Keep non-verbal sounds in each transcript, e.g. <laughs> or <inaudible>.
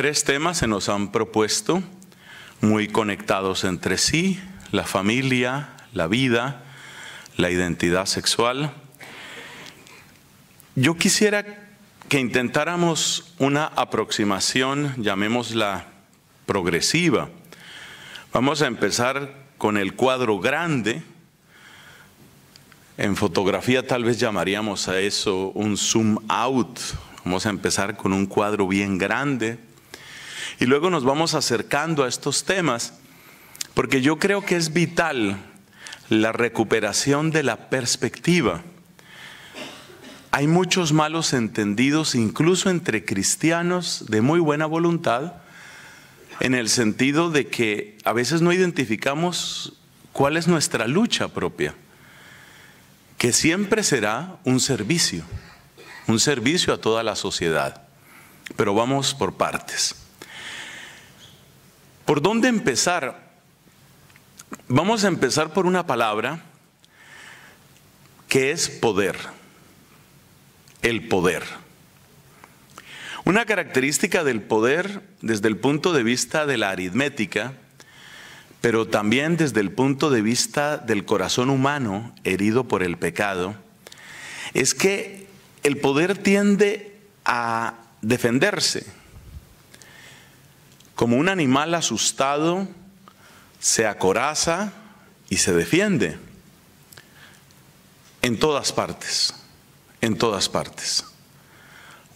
Tres temas se nos han propuesto muy conectados entre sí, la familia, la vida, la identidad sexual. Yo quisiera que intentáramos una aproximación, llamémosla progresiva. Vamos a empezar con el cuadro grande. En fotografía tal vez llamaríamos a eso un zoom out. Vamos a empezar con un cuadro bien grande, y luego nos vamos acercando a estos temas, porque yo creo que es vital la recuperación de la perspectiva. Hay muchos malos entendidos, incluso entre cristianos de muy buena voluntad, en el sentido de que a veces no identificamos cuál es nuestra lucha propia, que siempre será un servicio, un servicio a toda la sociedad. Pero vamos por partes. ¿Por dónde empezar? Vamos a empezar por una palabra que es poder. El poder. Una característica del poder desde el punto de vista de la aritmética, pero también desde el punto de vista del corazón humano herido por el pecado, es que el poder tiende a defenderse, como un animal asustado, se acoraza y se defiende. En todas partes, en todas partes.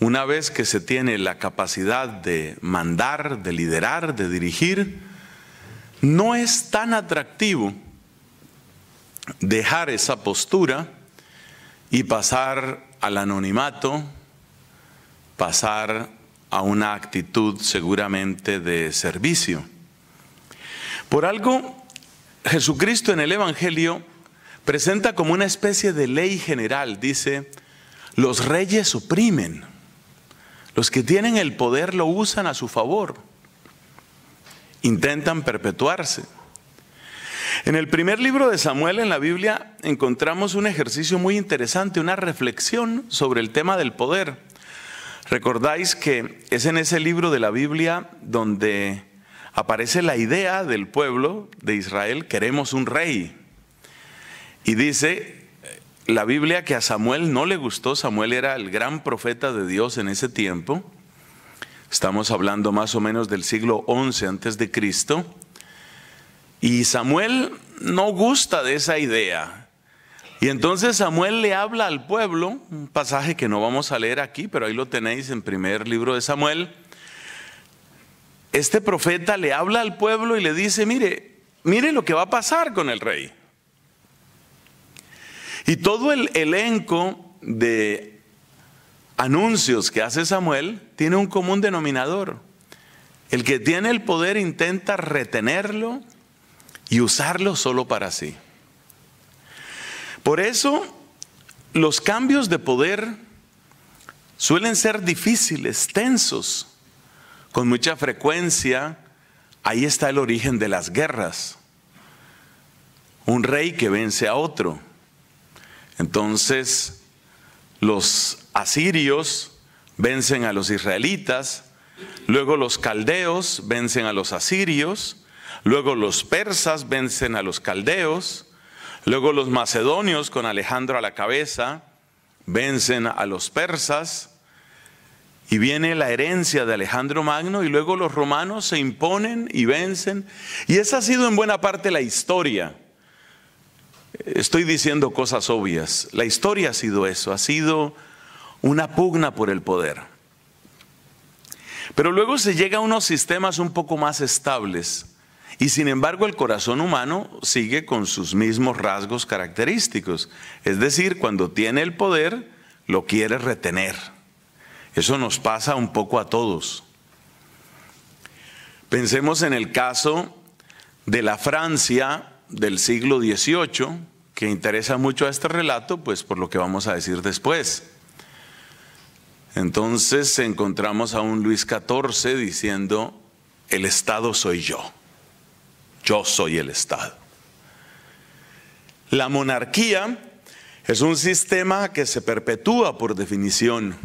Una vez que se tiene la capacidad de mandar, de liderar, de dirigir, no es tan atractivo dejar esa postura y pasar al anonimato, pasar a una actitud seguramente de servicio. Por algo, Jesucristo en el Evangelio presenta como una especie de ley general, dice, los reyes suprimen los que tienen el poder lo usan a su favor, intentan perpetuarse. En el primer libro de Samuel en la Biblia encontramos un ejercicio muy interesante, una reflexión sobre el tema del poder. Recordáis que es en ese libro de la Biblia donde aparece la idea del pueblo de Israel, queremos un rey. Y dice eh, la Biblia que a Samuel no le gustó, Samuel era el gran profeta de Dios en ese tiempo. Estamos hablando más o menos del siglo XI antes de Cristo. Y Samuel no gusta de esa idea. Y entonces Samuel le habla al pueblo, un pasaje que no vamos a leer aquí, pero ahí lo tenéis en primer libro de Samuel. Este profeta le habla al pueblo y le dice, mire, mire lo que va a pasar con el rey. Y todo el elenco de anuncios que hace Samuel tiene un común denominador. El que tiene el poder intenta retenerlo y usarlo solo para sí. Por eso los cambios de poder suelen ser difíciles, tensos. Con mucha frecuencia, ahí está el origen de las guerras. Un rey que vence a otro. Entonces, los asirios vencen a los israelitas, luego los caldeos vencen a los asirios, luego los persas vencen a los caldeos, Luego los macedonios, con Alejandro a la cabeza, vencen a los persas y viene la herencia de Alejandro Magno y luego los romanos se imponen y vencen. Y esa ha sido en buena parte la historia. Estoy diciendo cosas obvias. La historia ha sido eso, ha sido una pugna por el poder. Pero luego se llega a unos sistemas un poco más estables y sin embargo el corazón humano sigue con sus mismos rasgos característicos. Es decir, cuando tiene el poder, lo quiere retener. Eso nos pasa un poco a todos. Pensemos en el caso de la Francia del siglo XVIII, que interesa mucho a este relato, pues por lo que vamos a decir después. Entonces encontramos a un Luis XIV diciendo, el Estado soy yo yo soy el Estado. La monarquía es un sistema que se perpetúa por definición.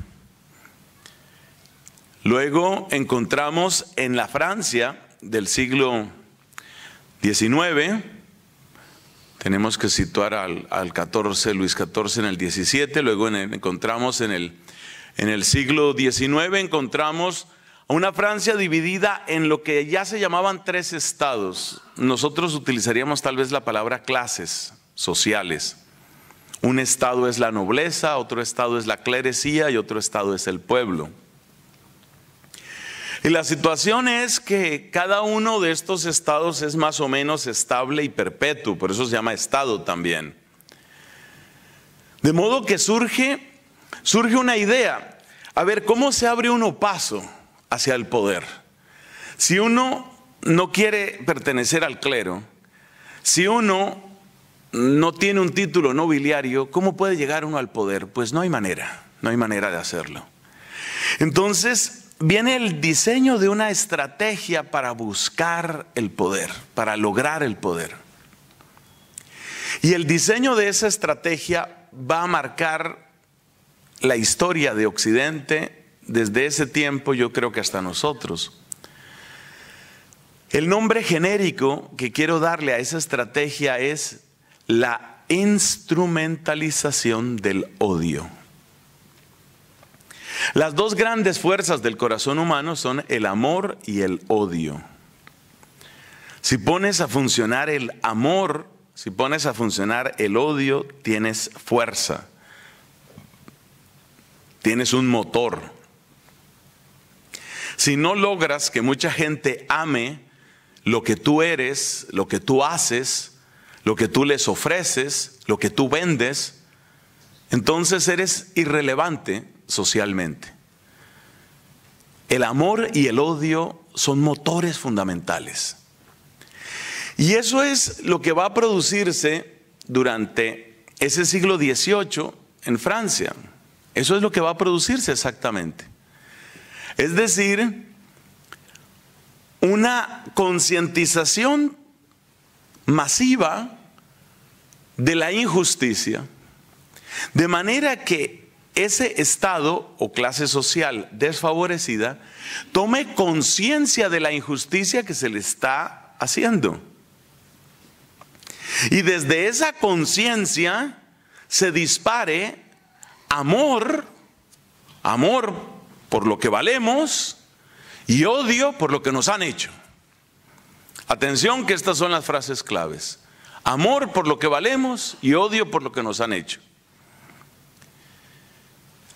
Luego encontramos en la Francia del siglo XIX, tenemos que situar al, al 14, Luis XIV en el XVII, luego encontramos en el, en el siglo XIX, encontramos una Francia dividida en lo que ya se llamaban tres estados. Nosotros utilizaríamos tal vez la palabra clases sociales. Un estado es la nobleza, otro estado es la clerecía y otro estado es el pueblo. Y la situación es que cada uno de estos estados es más o menos estable y perpetuo, por eso se llama estado también. De modo que surge, surge una idea. A ver, ¿cómo se abre uno paso? hacia el poder. Si uno no quiere pertenecer al clero, si uno no tiene un título nobiliario, ¿cómo puede llegar uno al poder? Pues no hay manera, no hay manera de hacerlo. Entonces viene el diseño de una estrategia para buscar el poder, para lograr el poder. Y el diseño de esa estrategia va a marcar la historia de Occidente desde ese tiempo yo creo que hasta nosotros. El nombre genérico que quiero darle a esa estrategia es la instrumentalización del odio. Las dos grandes fuerzas del corazón humano son el amor y el odio. Si pones a funcionar el amor, si pones a funcionar el odio, tienes fuerza, tienes un motor. Si no logras que mucha gente ame lo que tú eres, lo que tú haces, lo que tú les ofreces, lo que tú vendes, entonces eres irrelevante socialmente. El amor y el odio son motores fundamentales. Y eso es lo que va a producirse durante ese siglo XVIII en Francia. Eso es lo que va a producirse exactamente. Es decir, una concientización masiva de la injusticia, de manera que ese Estado o clase social desfavorecida tome conciencia de la injusticia que se le está haciendo. Y desde esa conciencia se dispare amor, amor por lo que valemos y odio por lo que nos han hecho. Atención que estas son las frases claves. Amor por lo que valemos y odio por lo que nos han hecho.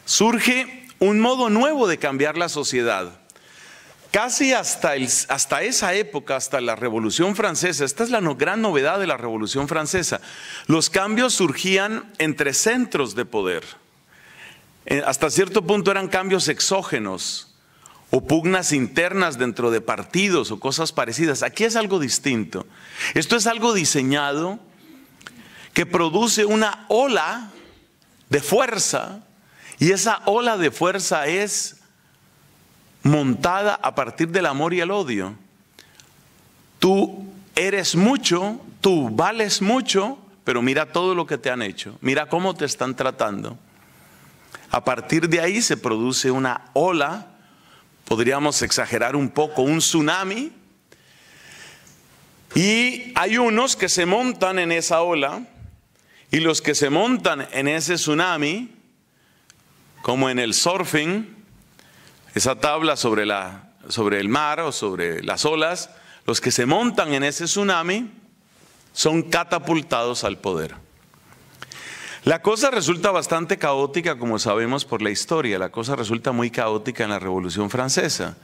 Surge un modo nuevo de cambiar la sociedad. Casi hasta, hasta esa época, hasta la Revolución Francesa, esta es la gran novedad de la Revolución Francesa, los cambios surgían entre centros de poder. Eh, hasta cierto punto eran cambios exógenos o pugnas internas dentro de partidos o cosas parecidas. Aquí es algo distinto. Esto es algo diseñado que produce una ola de fuerza y esa ola de fuerza es montada a partir del amor y el odio. Tú eres mucho, tú vales mucho, pero mira todo lo que te han hecho, mira cómo te están tratando. A partir de ahí se produce una ola, podríamos exagerar un poco, un tsunami. Y hay unos que se montan en esa ola y los que se montan en ese tsunami, como en el surfing, esa tabla sobre, la, sobre el mar o sobre las olas, los que se montan en ese tsunami son catapultados al poder. La cosa resulta bastante caótica, como sabemos por la historia, la cosa resulta muy caótica en la Revolución Francesa.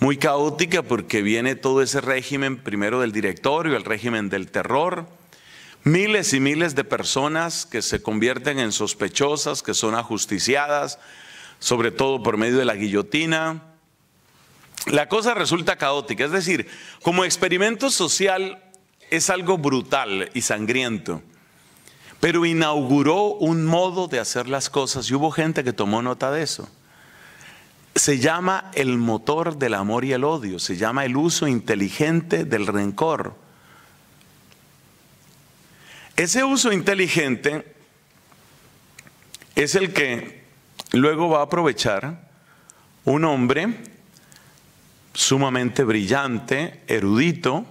Muy caótica porque viene todo ese régimen, primero del directorio, el régimen del terror, miles y miles de personas que se convierten en sospechosas, que son ajusticiadas, sobre todo por medio de la guillotina. La cosa resulta caótica, es decir, como experimento social es algo brutal y sangriento pero inauguró un modo de hacer las cosas y hubo gente que tomó nota de eso. Se llama el motor del amor y el odio, se llama el uso inteligente del rencor. Ese uso inteligente es el que luego va a aprovechar un hombre sumamente brillante, erudito,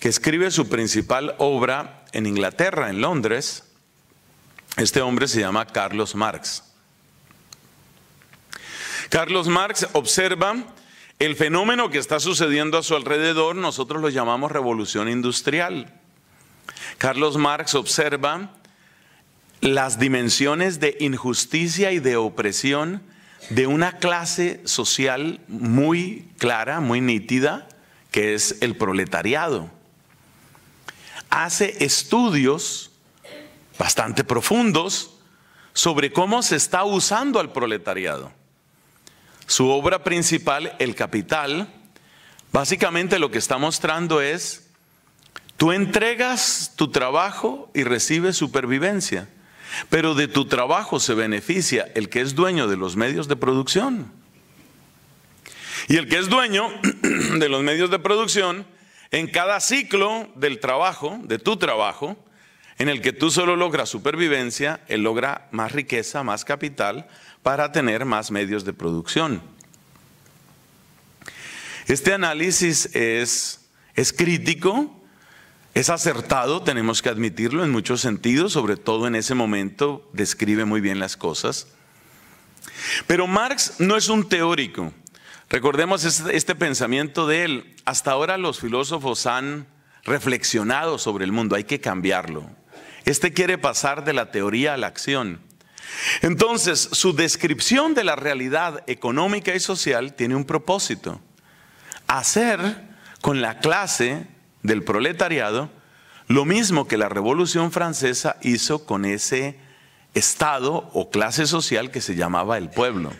que escribe su principal obra en Inglaterra, en Londres, este hombre se llama Carlos Marx. Carlos Marx observa el fenómeno que está sucediendo a su alrededor, nosotros lo llamamos revolución industrial. Carlos Marx observa las dimensiones de injusticia y de opresión de una clase social muy clara, muy nítida, que es el proletariado. Hace estudios bastante profundos sobre cómo se está usando al proletariado. Su obra principal, El Capital, básicamente lo que está mostrando es, tú entregas tu trabajo y recibes supervivencia, pero de tu trabajo se beneficia el que es dueño de los medios de producción. Y el que es dueño <clears throat> de los medios de producción, en cada ciclo del trabajo, de tu trabajo, en el que tú solo logras supervivencia, él logra más riqueza, más capital para tener más medios de producción. Este análisis es, crítico, es acertado, tenemos que admitirlo en muchos sentidos, sobre todo en ese momento describe muy bien las cosas. Pero Marx no es un teórico. Recordemos este pensamiento de él. Hasta ahora los filósofos han reflexionado sobre el mundo, hay que cambiarlo. Este quiere pasar de la teoría a la acción. Entonces, su descripción de la realidad económica y social tiene un propósito. Hacer con la clase del proletariado lo mismo que la Revolución Francesa hizo con ese estado o clase social que se llamaba el pueblo.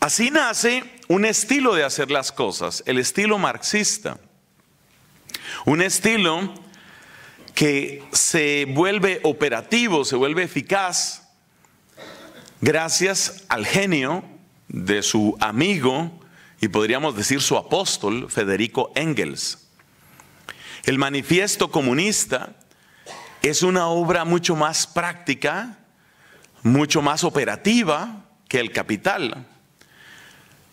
Así nace un estilo de hacer las cosas, el estilo marxista. Un estilo que se vuelve operativo, se vuelve eficaz, gracias al genio de su amigo y podríamos decir su apóstol, Federico Engels. El manifiesto comunista es una obra mucho más práctica, mucho más operativa que el capital.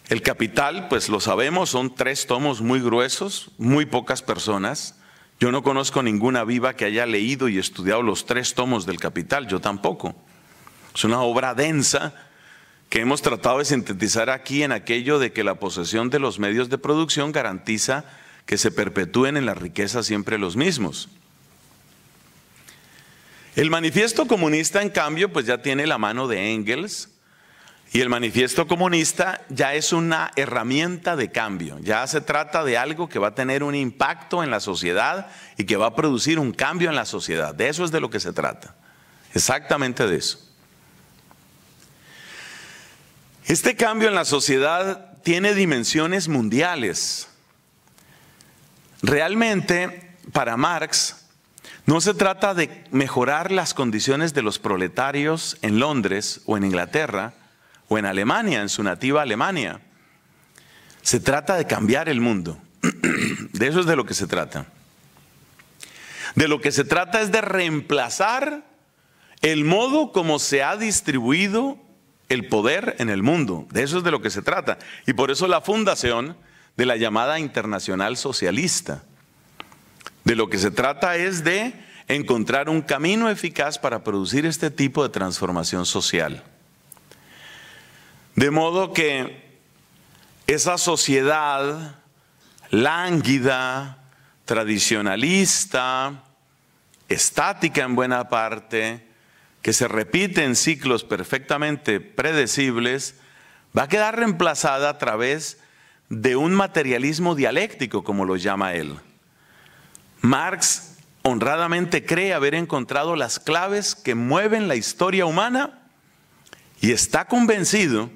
El capital, pues lo sabemos, son tres tomos muy gruesos, muy pocas personas yo no conozco ninguna viva que haya leído y estudiado los tres tomos del Capital, yo tampoco. Es una obra densa que hemos tratado de sintetizar aquí en aquello de que la posesión de los medios de producción garantiza que se perpetúen en la riqueza siempre los mismos. El manifiesto comunista, en cambio, pues ya tiene la mano de Engels, y el manifiesto comunista ya es una herramienta de cambio, ya se trata de algo que va a tener un impacto en la sociedad y que va a producir un cambio en la sociedad. De eso es de lo que se trata, exactamente de eso. Este cambio en la sociedad tiene dimensiones mundiales. Realmente, para Marx, no se trata de mejorar las condiciones de los proletarios en Londres o en Inglaterra, en Alemania, en su nativa Alemania. Se trata de cambiar el mundo. <clears throat> De eso es de lo que se trata. De lo que se trata es de reemplazar el modo como se ha distribuido el poder en el mundo. De eso es de lo que se trata. Y por eso la fundación de la llamada Internacional Socialista. De lo que se trata es de encontrar un camino eficaz para producir este tipo de transformación social. De modo que esa sociedad lánguida, tradicionalista, estática en buena parte, que se repite en ciclos perfectamente predecibles, va a quedar reemplazada a través de un materialismo dialéctico, como lo llama él. Marx honradamente cree haber encontrado las claves que mueven la historia humana y está convencido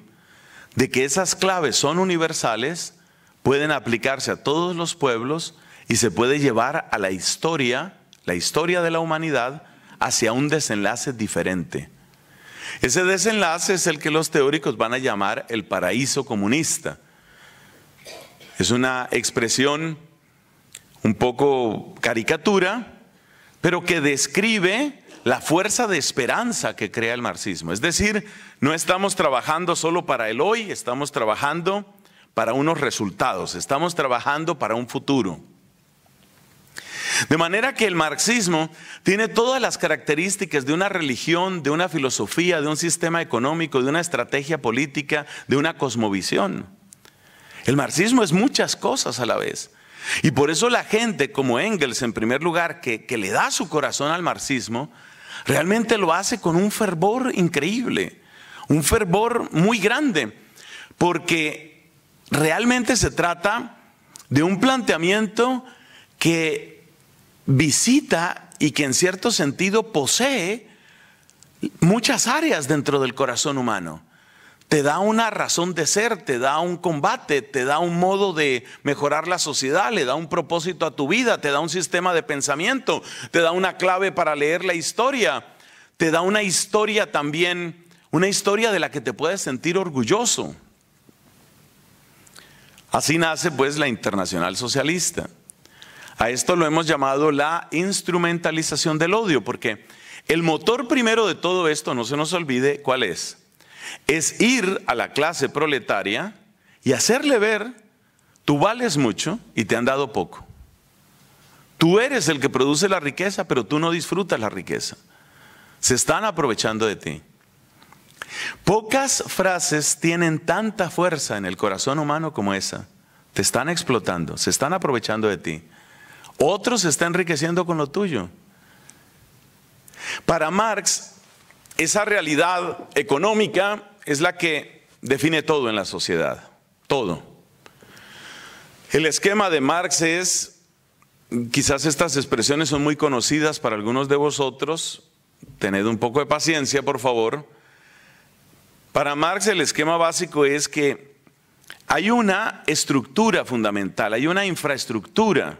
de que esas claves son universales, pueden aplicarse a todos los pueblos y se puede llevar a la historia, la historia de la humanidad, hacia un desenlace diferente. Ese desenlace es el que los teóricos van a llamar el paraíso comunista. Es una expresión un poco caricatura, pero que describe la fuerza de esperanza que crea el marxismo. Es decir, no estamos trabajando solo para el hoy, estamos trabajando para unos resultados, estamos trabajando para un futuro. De manera que el marxismo tiene todas las características de una religión, de una filosofía, de un sistema económico, de una estrategia política, de una cosmovisión. El marxismo es muchas cosas a la vez. Y por eso la gente como Engels, en primer lugar, que, que le da su corazón al marxismo, Realmente lo hace con un fervor increíble, un fervor muy grande, porque realmente se trata de un planteamiento que visita y que en cierto sentido posee muchas áreas dentro del corazón humano te da una razón de ser, te da un combate, te da un modo de mejorar la sociedad, le da un propósito a tu vida, te da un sistema de pensamiento, te da una clave para leer la historia, te da una historia también, una historia de la que te puedes sentir orgulloso. Así nace pues la Internacional Socialista. A esto lo hemos llamado la instrumentalización del odio, porque el motor primero de todo esto, no se nos olvide, ¿cuál es? es ir a la clase proletaria y hacerle ver, tú vales mucho y te han dado poco. Tú eres el que produce la riqueza, pero tú no disfrutas la riqueza. Se están aprovechando de ti. Pocas frases tienen tanta fuerza en el corazón humano como esa. Te están explotando, se están aprovechando de ti. Otros se están enriqueciendo con lo tuyo. Para Marx, esa realidad económica es la que define todo en la sociedad, todo. El esquema de Marx es, quizás estas expresiones son muy conocidas para algunos de vosotros, tened un poco de paciencia por favor. Para Marx el esquema básico es que hay una estructura fundamental, hay una infraestructura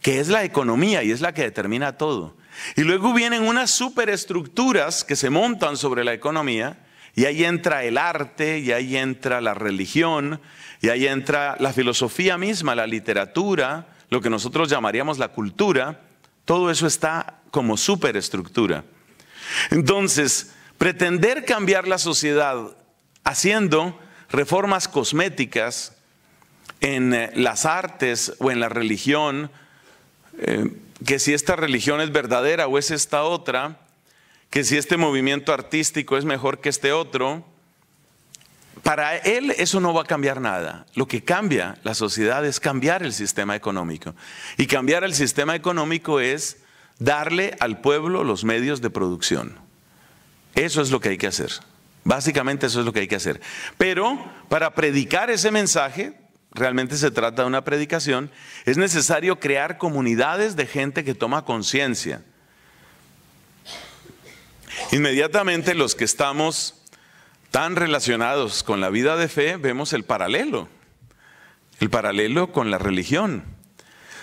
que es la economía y es la que determina todo. Y luego vienen unas superestructuras que se montan sobre la economía y ahí entra el arte, y ahí entra la religión, y ahí entra la filosofía misma, la literatura, lo que nosotros llamaríamos la cultura. Todo eso está como superestructura. Entonces, pretender cambiar la sociedad haciendo reformas cosméticas en eh, las artes o en la religión, eh, que si esta religión es verdadera o es esta otra, que si este movimiento artístico es mejor que este otro, para él eso no va a cambiar nada. Lo que cambia la sociedad es cambiar el sistema económico. Y cambiar el sistema económico es darle al pueblo los medios de producción. Eso es lo que hay que hacer. Básicamente eso es lo que hay que hacer. Pero para predicar ese mensaje realmente se trata de una predicación, es necesario crear comunidades de gente que toma conciencia. Inmediatamente los que estamos tan relacionados con la vida de fe vemos el paralelo, el paralelo con la religión.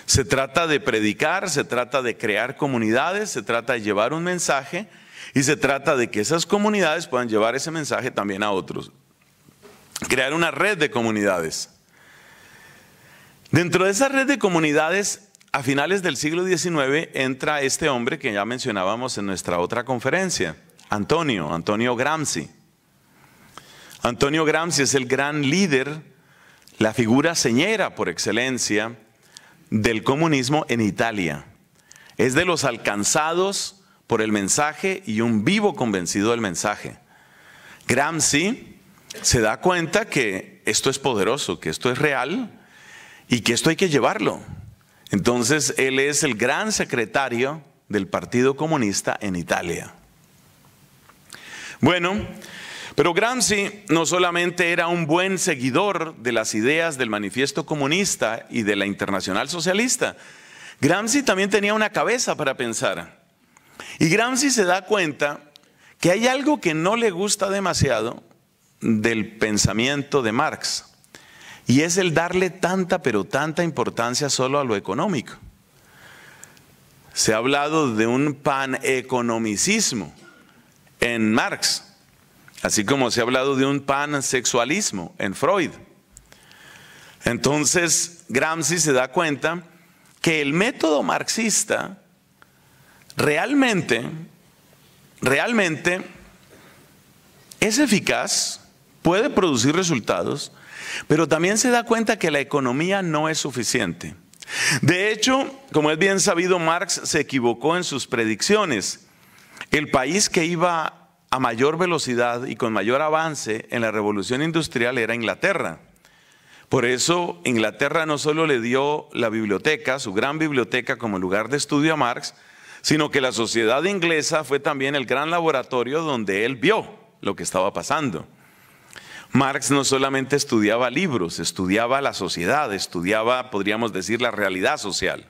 Se trata de predicar, se trata de crear comunidades, se trata de llevar un mensaje y se trata de que esas comunidades puedan llevar ese mensaje también a otros. Crear una red de comunidades. Dentro de esa red de comunidades, a finales del siglo XIX entra este hombre que ya mencionábamos en nuestra otra conferencia, Antonio, Antonio Gramsci. Antonio Gramsci es el gran líder, la figura señera por excelencia del comunismo en Italia. Es de los alcanzados por el mensaje y un vivo convencido del mensaje. Gramsci se da cuenta que esto es poderoso, que esto es real, y que esto hay que llevarlo. Entonces, él es el gran secretario del Partido Comunista en Italia. Bueno, pero Gramsci no solamente era un buen seguidor de las ideas del manifiesto comunista y de la internacional socialista, Gramsci también tenía una cabeza para pensar. Y Gramsci se da cuenta que hay algo que no le gusta demasiado del pensamiento de Marx. Y es el darle tanta, pero tanta importancia solo a lo económico. Se ha hablado de un paneconomicismo en Marx, así como se ha hablado de un pansexualismo en Freud. Entonces, Gramsci se da cuenta que el método marxista realmente, realmente es eficaz, puede producir resultados, pero también se da cuenta que la economía no es suficiente. De hecho, como es bien sabido, Marx se equivocó en sus predicciones. El país que iba a mayor velocidad y con mayor avance en la revolución industrial era Inglaterra. Por eso Inglaterra no solo le dio la biblioteca, su gran biblioteca como lugar de estudio a Marx, sino que la sociedad inglesa fue también el gran laboratorio donde él vio lo que estaba pasando. Marx no solamente estudiaba libros, estudiaba la sociedad, estudiaba, podríamos decir, la realidad social.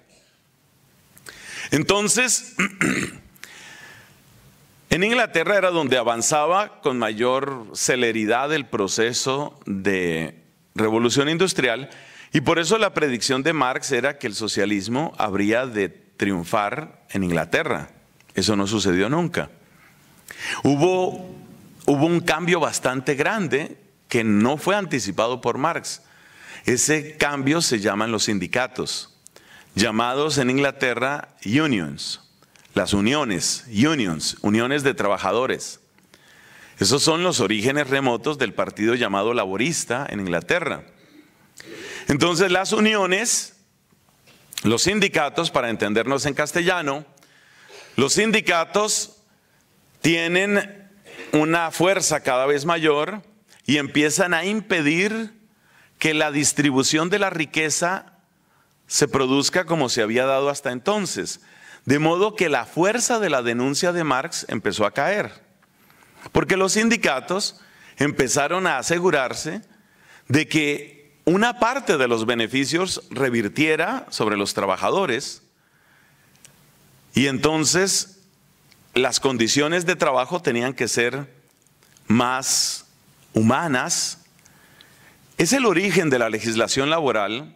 Entonces, <clears throat> en Inglaterra era donde avanzaba con mayor celeridad el proceso de revolución industrial y por eso la predicción de Marx era que el socialismo habría de triunfar en Inglaterra. Eso no sucedió nunca. Hubo, hubo un cambio bastante grande que no fue anticipado por Marx. Ese cambio se llaman los sindicatos, llamados en Inglaterra unions, las uniones, unions, uniones de trabajadores. Esos son los orígenes remotos del partido llamado laborista en Inglaterra. Entonces las uniones, los sindicatos, para entendernos en castellano, los sindicatos tienen una fuerza cada vez mayor y empiezan a impedir que la distribución de la riqueza se produzca como se había dado hasta entonces. De modo que la fuerza de la denuncia de Marx empezó a caer, porque los sindicatos empezaron a asegurarse de que una parte de los beneficios revirtiera sobre los trabajadores y entonces las condiciones de trabajo tenían que ser más humanas, es el origen de la legislación laboral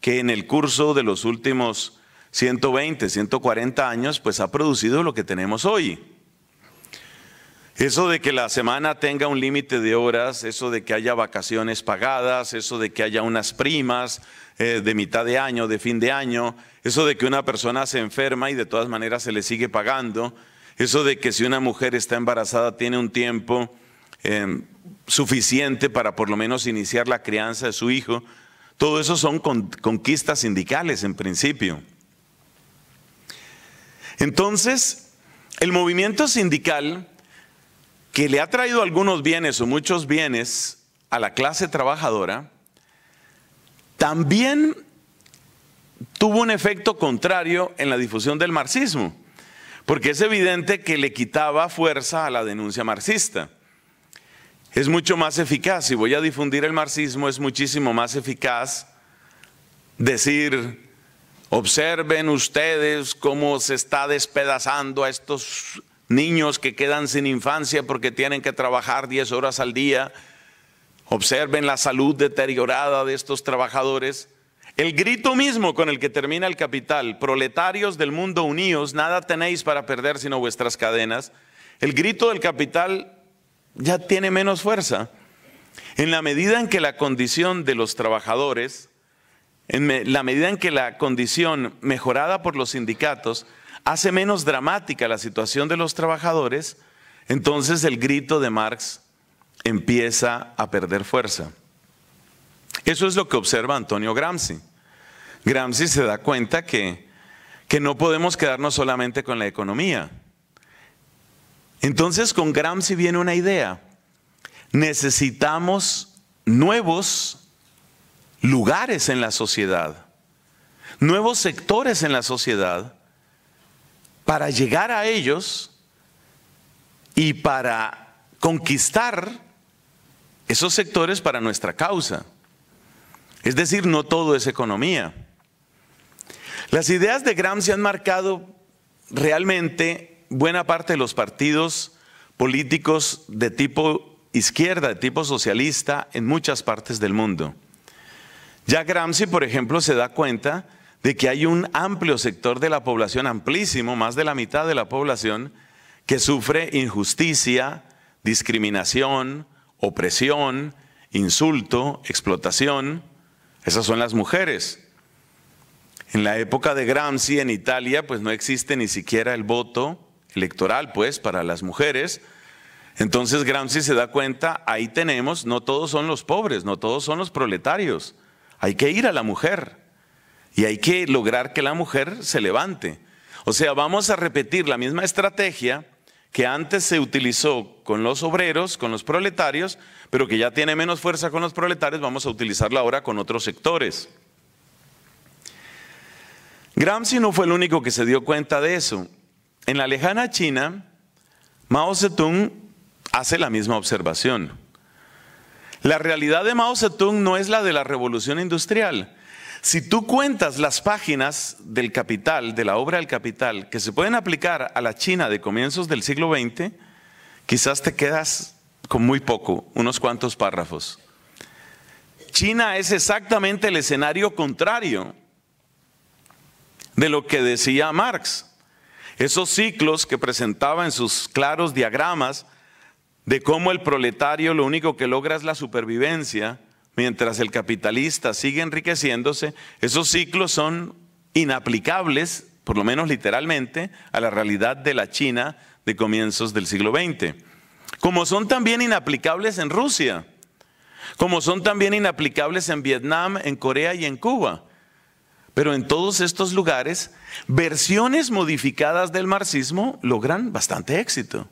que en el curso de los últimos 120, 140 años, pues ha producido lo que tenemos hoy. Eso de que la semana tenga un límite de horas, eso de que haya vacaciones pagadas, eso de que haya unas primas eh, de mitad de año, de fin de año, eso de que una persona se enferma y de todas maneras se le sigue pagando, eso de que si una mujer está embarazada tiene un tiempo Em, suficiente para por lo menos iniciar la crianza de su hijo. Todo eso son conquistas sindicales en principio. Entonces, el movimiento sindical que le ha traído algunos bienes o muchos bienes a la clase trabajadora, también tuvo un efecto contrario en la difusión del marxismo, porque es evidente que le quitaba fuerza a la denuncia marxista es mucho más eficaz. y voy a difundir el marxismo, es muchísimo más eficaz decir, observen ustedes cómo se está despedazando a estos niños que quedan sin infancia porque tienen que trabajar 10 horas al día, observen la salud deteriorada de estos trabajadores. El grito mismo con el que termina el capital, proletarios del mundo unidos, nada tenéis para perder sino vuestras cadenas. El grito del capital ya tiene menos fuerza. En la medida en que la condición de los trabajadores, en la medida en que la condición mejorada por los sindicatos hace menos dramática la situación de los trabajadores, entonces el grito de Marx empieza a perder fuerza. Eso es lo que observa Antonio Gramsci. Gramsci se da cuenta que, que no podemos quedarnos solamente con la economía, entonces con Gramsci viene una idea. Necesitamos nuevos lugares en la sociedad, nuevos sectores en la sociedad, para llegar a ellos y para conquistar esos sectores para nuestra causa. Es decir, no todo es economía. Las ideas de Gramsci han marcado realmente buena parte de los partidos políticos de tipo izquierda, de tipo socialista, en muchas partes del mundo. Ya Gramsci, por ejemplo, se da cuenta de que hay un amplio sector de la población, amplísimo, más de la mitad de la población, que sufre injusticia, discriminación, opresión, insulto, explotación. Esas son las mujeres. En la época de Gramsci en Italia, pues no existe ni siquiera el voto, electoral, pues, para las mujeres. Entonces Gramsci se da cuenta, ahí tenemos, no todos son los pobres, no todos son los proletarios. Hay que ir a la mujer y hay que lograr que la mujer se levante. O sea, vamos a repetir la misma estrategia que antes se utilizó con los obreros, con los proletarios, pero que ya tiene menos fuerza con los proletarios, vamos a utilizarla ahora con otros sectores. Gramsci no fue el único que se dio cuenta de eso. En la lejana China, Mao Zedong hace la misma observación. La realidad de Mao Zedong no es la de la revolución industrial. Si tú cuentas las páginas del Capital, de la obra del Capital, que se pueden aplicar a la China de comienzos del siglo XX, quizás te quedas con muy poco, unos cuantos párrafos. China es exactamente el escenario contrario de lo que decía Marx. Esos ciclos que presentaba en sus claros diagramas de cómo el proletario lo único que logra es la supervivencia, mientras el capitalista sigue enriqueciéndose, esos ciclos son inaplicables, por lo menos literalmente, a la realidad de la China de comienzos del siglo XX. Como son también inaplicables en Rusia, como son también inaplicables en Vietnam, en Corea y en Cuba. Pero en todos estos lugares Versiones modificadas del marxismo logran bastante éxito.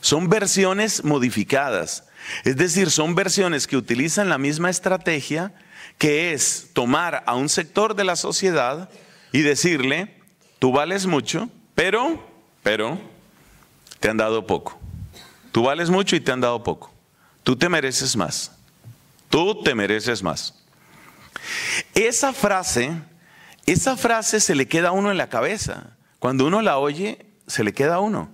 Son versiones modificadas, es decir, son versiones que utilizan la misma estrategia que es tomar a un sector de la sociedad y decirle, tú vales mucho, pero, pero, te han dado poco. Tú vales mucho y te han dado poco. Tú te mereces más. Tú te mereces más. Esa frase esa frase se le queda uno en la cabeza. Cuando uno la oye, se le queda uno.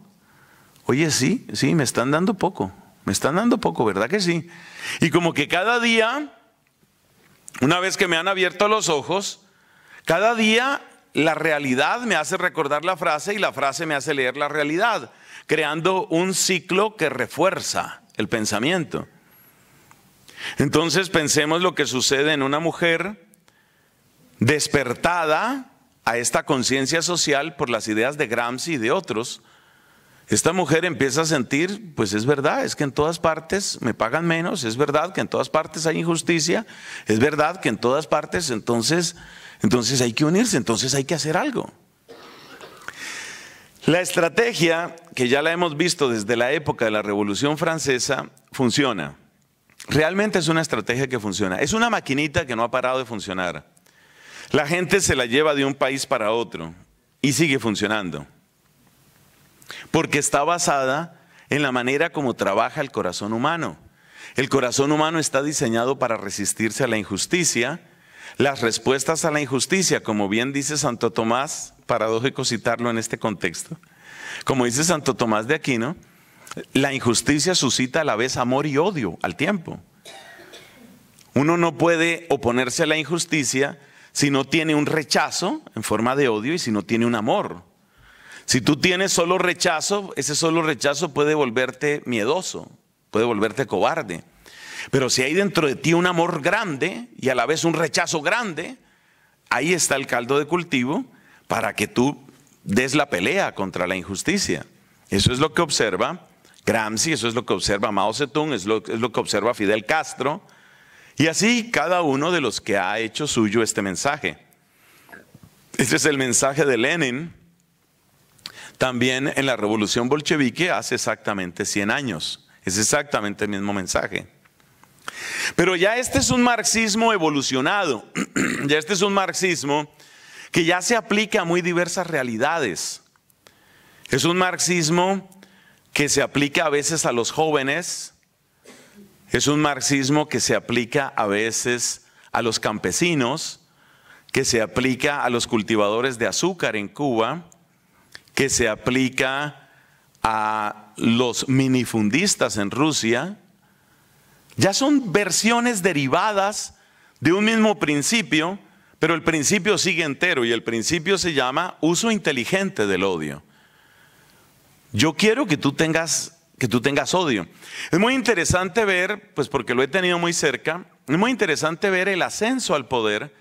Oye, sí, sí, me están dando poco. Me están dando poco, ¿verdad que sí? Y como que cada día, una vez que me han abierto los ojos, cada día la realidad me hace recordar la frase y la frase me hace leer la realidad, creando un ciclo que refuerza el pensamiento. Entonces pensemos lo que sucede en una mujer despertada a esta conciencia social por las ideas de Gramsci y de otros, esta mujer empieza a sentir, pues es verdad, es que en todas partes me pagan menos, es verdad que en todas partes hay injusticia, es verdad que en todas partes entonces, entonces hay que unirse, entonces hay que hacer algo. La estrategia, que ya la hemos visto desde la época de la Revolución Francesa, funciona. Realmente es una estrategia que funciona. Es una maquinita que no ha parado de funcionar. La gente se la lleva de un país para otro y sigue funcionando. Porque está basada en la manera como trabaja el corazón humano. El corazón humano está diseñado para resistirse a la injusticia. Las respuestas a la injusticia, como bien dice Santo Tomás, paradójico citarlo en este contexto, como dice Santo Tomás de Aquino, la injusticia suscita a la vez amor y odio al tiempo. Uno no puede oponerse a la injusticia si no tiene un rechazo en forma de odio y si no tiene un amor. Si tú tienes solo rechazo, ese solo rechazo puede volverte miedoso, puede volverte cobarde. Pero si hay dentro de ti un amor grande y a la vez un rechazo grande, ahí está el caldo de cultivo para que tú des la pelea contra la injusticia. Eso es lo que observa Gramsci, eso es lo que observa Mao Zedong, es lo, es lo que observa Fidel Castro, y así cada uno de los que ha hecho suyo este mensaje. Este es el mensaje de Lenin, también en la revolución bolchevique hace exactamente 100 años. Es exactamente el mismo mensaje. Pero ya este es un marxismo evolucionado, <clears throat> ya este es un marxismo que ya se aplica a muy diversas realidades. Es un marxismo que se aplica a veces a los jóvenes, es un marxismo que se aplica a veces a los campesinos, que se aplica a los cultivadores de azúcar en Cuba, que se aplica a los minifundistas en Rusia, ya son versiones derivadas de un mismo principio, pero el principio sigue entero y el principio se llama uso inteligente del odio. Yo quiero que tú tengas que tú tengas odio. Es muy interesante ver, pues porque lo he tenido muy cerca, es muy interesante ver el ascenso al poder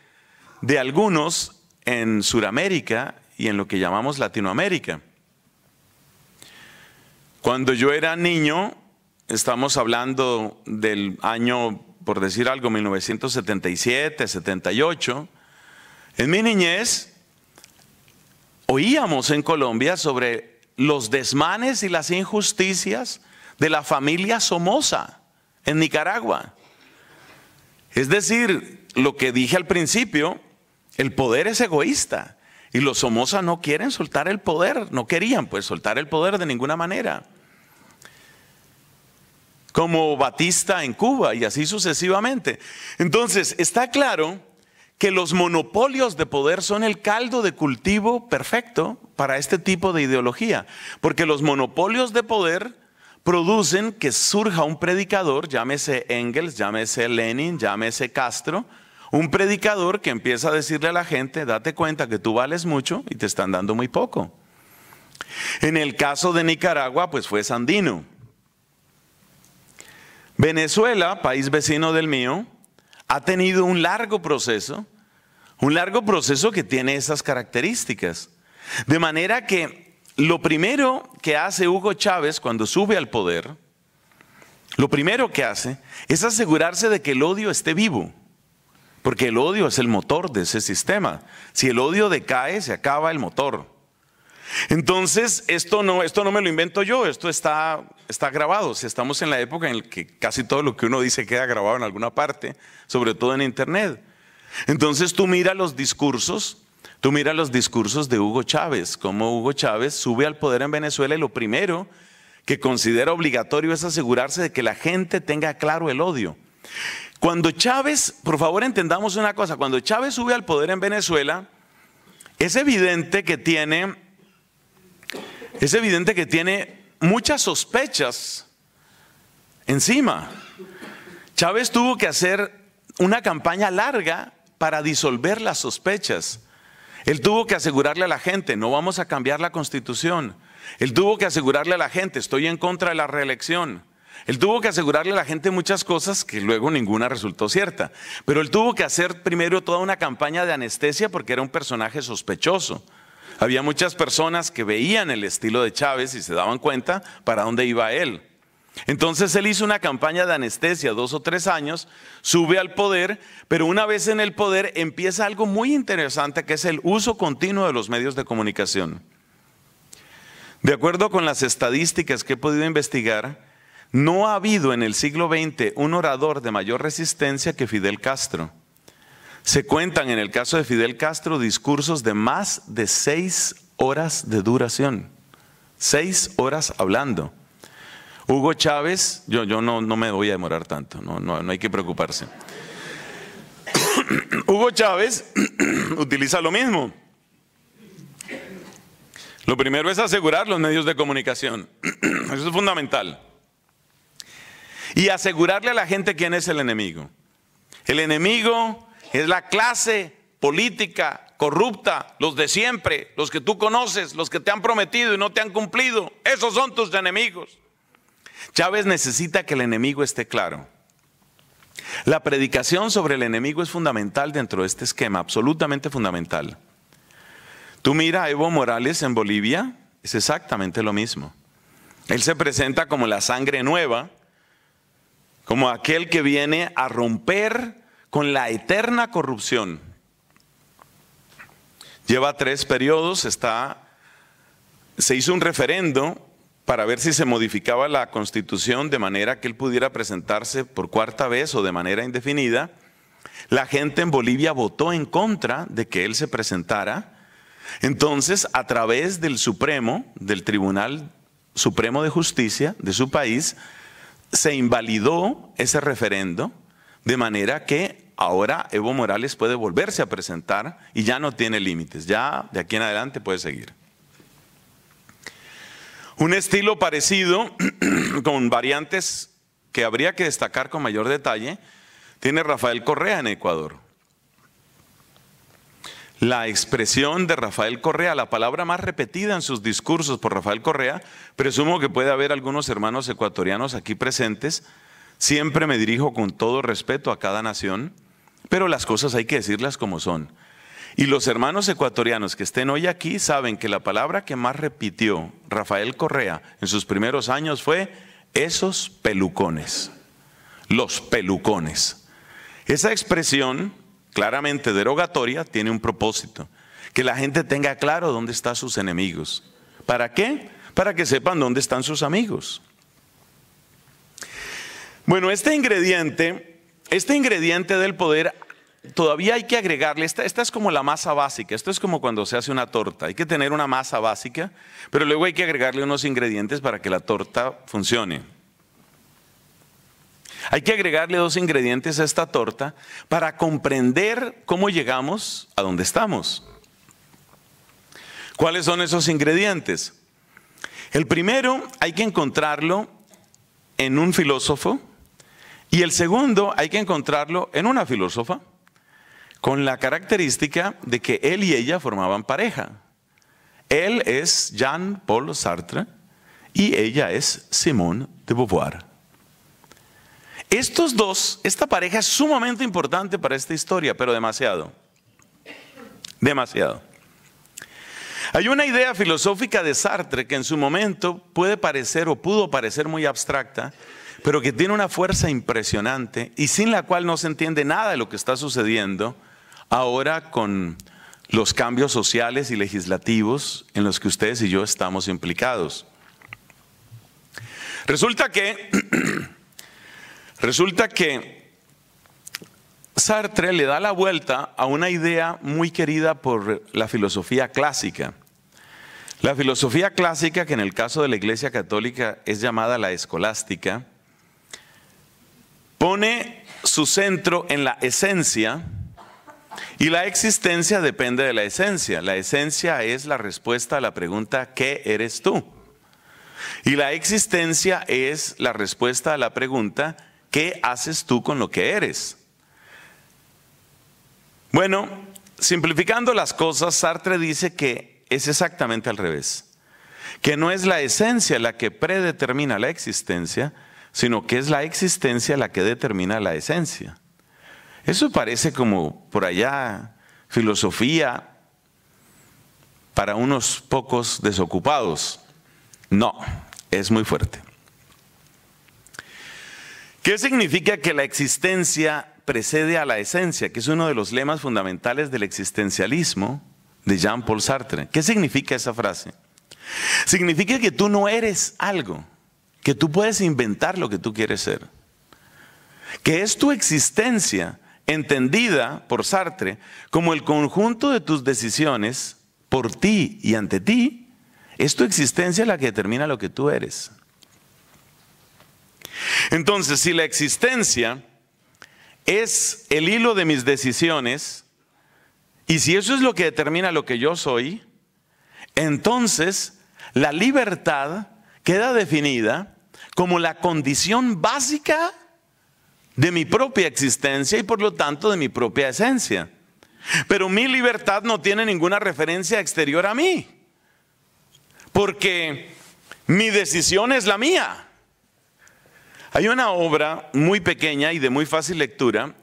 de algunos en Sudamérica y en lo que llamamos Latinoamérica. Cuando yo era niño, estamos hablando del año, por decir algo, 1977, 78, en mi niñez oíamos en Colombia sobre los desmanes y las injusticias de la familia Somoza en Nicaragua. Es decir, lo que dije al principio, el poder es egoísta y los Somoza no quieren soltar el poder, no querían pues soltar el poder de ninguna manera. Como Batista en Cuba y así sucesivamente. Entonces, está claro que los monopolios de poder son el caldo de cultivo perfecto para este tipo de ideología, porque los monopolios de poder producen que surja un predicador, llámese Engels, llámese Lenin, llámese Castro, un predicador que empieza a decirle a la gente, date cuenta que tú vales mucho y te están dando muy poco. En el caso de Nicaragua, pues fue Sandino. Venezuela, país vecino del mío, ha tenido un largo proceso, un largo proceso que tiene esas características. De manera que lo primero que hace Hugo Chávez cuando sube al poder, lo primero que hace es asegurarse de que el odio esté vivo, porque el odio es el motor de ese sistema. Si el odio decae, se acaba el motor. Entonces, esto no, esto no me lo invento yo, esto está, está grabado. si estamos en la época en la que casi todo lo que uno dice queda grabado en alguna parte, sobre todo en Internet. Entonces tú miras los discursos Tú mira los discursos de Hugo Chávez, cómo Hugo Chávez sube al poder en Venezuela y lo primero que considera obligatorio es asegurarse de que la gente tenga claro el odio. Cuando Chávez, por favor entendamos una cosa, cuando Chávez sube al poder en Venezuela, es evidente que tiene, es evidente que tiene muchas sospechas encima. Chávez tuvo que hacer una campaña larga para disolver las sospechas. Él tuvo que asegurarle a la gente, no vamos a cambiar la constitución. Él tuvo que asegurarle a la gente, estoy en contra de la reelección. Él tuvo que asegurarle a la gente muchas cosas que luego ninguna resultó cierta. Pero él tuvo que hacer primero toda una campaña de anestesia porque era un personaje sospechoso. Había muchas personas que veían el estilo de Chávez y se daban cuenta para dónde iba él. Entonces él hizo una campaña de anestesia, dos o tres años, sube al poder, pero una vez en el poder empieza algo muy interesante que es el uso continuo de los medios de comunicación. De acuerdo con las estadísticas que he podido investigar, no ha habido en el siglo XX un orador de mayor resistencia que Fidel Castro. Se cuentan en el caso de Fidel Castro discursos de más de seis horas de duración, seis horas hablando. Hugo Chávez, yo, yo no, no, me voy a demorar tanto, no, no, no hay que preocuparse. <coughs> Hugo Chávez <coughs> utiliza lo mismo. Lo primero es asegurar los medios de comunicación. <coughs> Eso es fundamental. Y asegurarle a la gente quién es el enemigo. El enemigo es la clase política corrupta, los de siempre, los que tú conoces, los que te han prometido y no te han cumplido. Esos son tus enemigos. Chávez necesita que el enemigo esté claro. La predicación sobre el enemigo es fundamental dentro de este esquema, absolutamente fundamental. Tú mira a Evo Morales en Bolivia, es exactamente lo mismo. Él se presenta como la sangre nueva, como aquel que viene a romper con la eterna corrupción. Lleva tres periodos, está, se hizo un referendo para ver si se modificaba la constitución de manera que él pudiera presentarse por cuarta vez o de manera indefinida, la gente en Bolivia votó en contra de que él se presentara. Entonces, a través del Supremo, del Tribunal Supremo de Justicia de su país, se invalidó ese referendo, de manera que ahora Evo Morales puede volverse a presentar y ya no tiene límites, ya de aquí en adelante puede seguir. Un estilo parecido, <clears throat> con variantes que habría que destacar con mayor detalle, tiene Rafael Correa en Ecuador. La expresión de Rafael Correa, la palabra más repetida en sus discursos por Rafael Correa, presumo que puede haber algunos hermanos ecuatorianos aquí presentes, siempre me dirijo con todo respeto a cada nación, pero las cosas hay que decirlas como son. Y los hermanos ecuatorianos que estén hoy aquí saben que la palabra que más repitió Rafael Correa en sus primeros años fue esos pelucones, los pelucones. Esa expresión, claramente derogatoria, tiene un propósito, que la gente tenga claro dónde están sus enemigos. ¿Para qué? Para que sepan dónde están sus amigos. Bueno, este ingrediente, este ingrediente del poder todavía hay que agregarle, esta, esta, es como la masa básica, esto es como cuando se hace una torta, hay que tener una masa básica, pero luego hay que agregarle unos ingredientes para que la torta funcione. Hay que agregarle dos ingredientes a esta torta para comprender cómo llegamos a donde estamos. ¿Cuáles son esos ingredientes? El primero hay que encontrarlo en un filósofo y el segundo hay que encontrarlo en una filósofa con la característica de que él y ella formaban pareja. Él es Jean Paul Sartre y ella es Simone de Beauvoir. Estos dos, esta pareja es sumamente importante para esta historia, pero demasiado. Demasiado. Hay una idea filosófica de Sartre que en su momento puede parecer o pudo parecer muy abstracta, pero que tiene una fuerza impresionante y sin la cual no se entiende nada de lo que está sucediendo ahora con los cambios sociales y legislativos en los que ustedes y yo estamos implicados. Resulta que, <clears throat> resulta Sartre le da la vuelta a una idea muy querida por la filosofía clásica. La filosofía clásica, que en el caso de la Iglesia Católica es llamada la escolástica, pone su centro en la esencia, y la existencia depende de la esencia. La esencia es la respuesta a la pregunta, ¿qué eres tú? Y la existencia es la respuesta a la pregunta, ¿qué haces tú con lo que eres? Bueno, simplificando las cosas, Sartre dice que es exactamente al revés, que no es la esencia la que predetermina la existencia, sino que es la existencia la que determina la esencia. Eso parece como por allá filosofía para unos pocos desocupados. No, es muy fuerte. ¿Qué significa que la existencia precede a la esencia? Que es uno de los lemas fundamentales del existencialismo de Jean-Paul Sartre. ¿Qué significa esa frase? Significa que tú no eres algo, que tú puedes inventar lo que tú quieres ser, que es tu existencia entendida por Sartre como el conjunto de tus decisiones por ti y ante ti, es tu existencia la que determina lo que tú eres. Entonces, si la existencia es el hilo de mis decisiones, y si eso es lo que determina lo que yo soy, entonces la libertad queda definida como la condición básica de mi propia existencia y por lo tanto de mi propia esencia. Pero mi libertad no tiene ninguna referencia exterior a mí, porque mi decisión es la mía. Hay una obra muy pequeña y de muy fácil lectura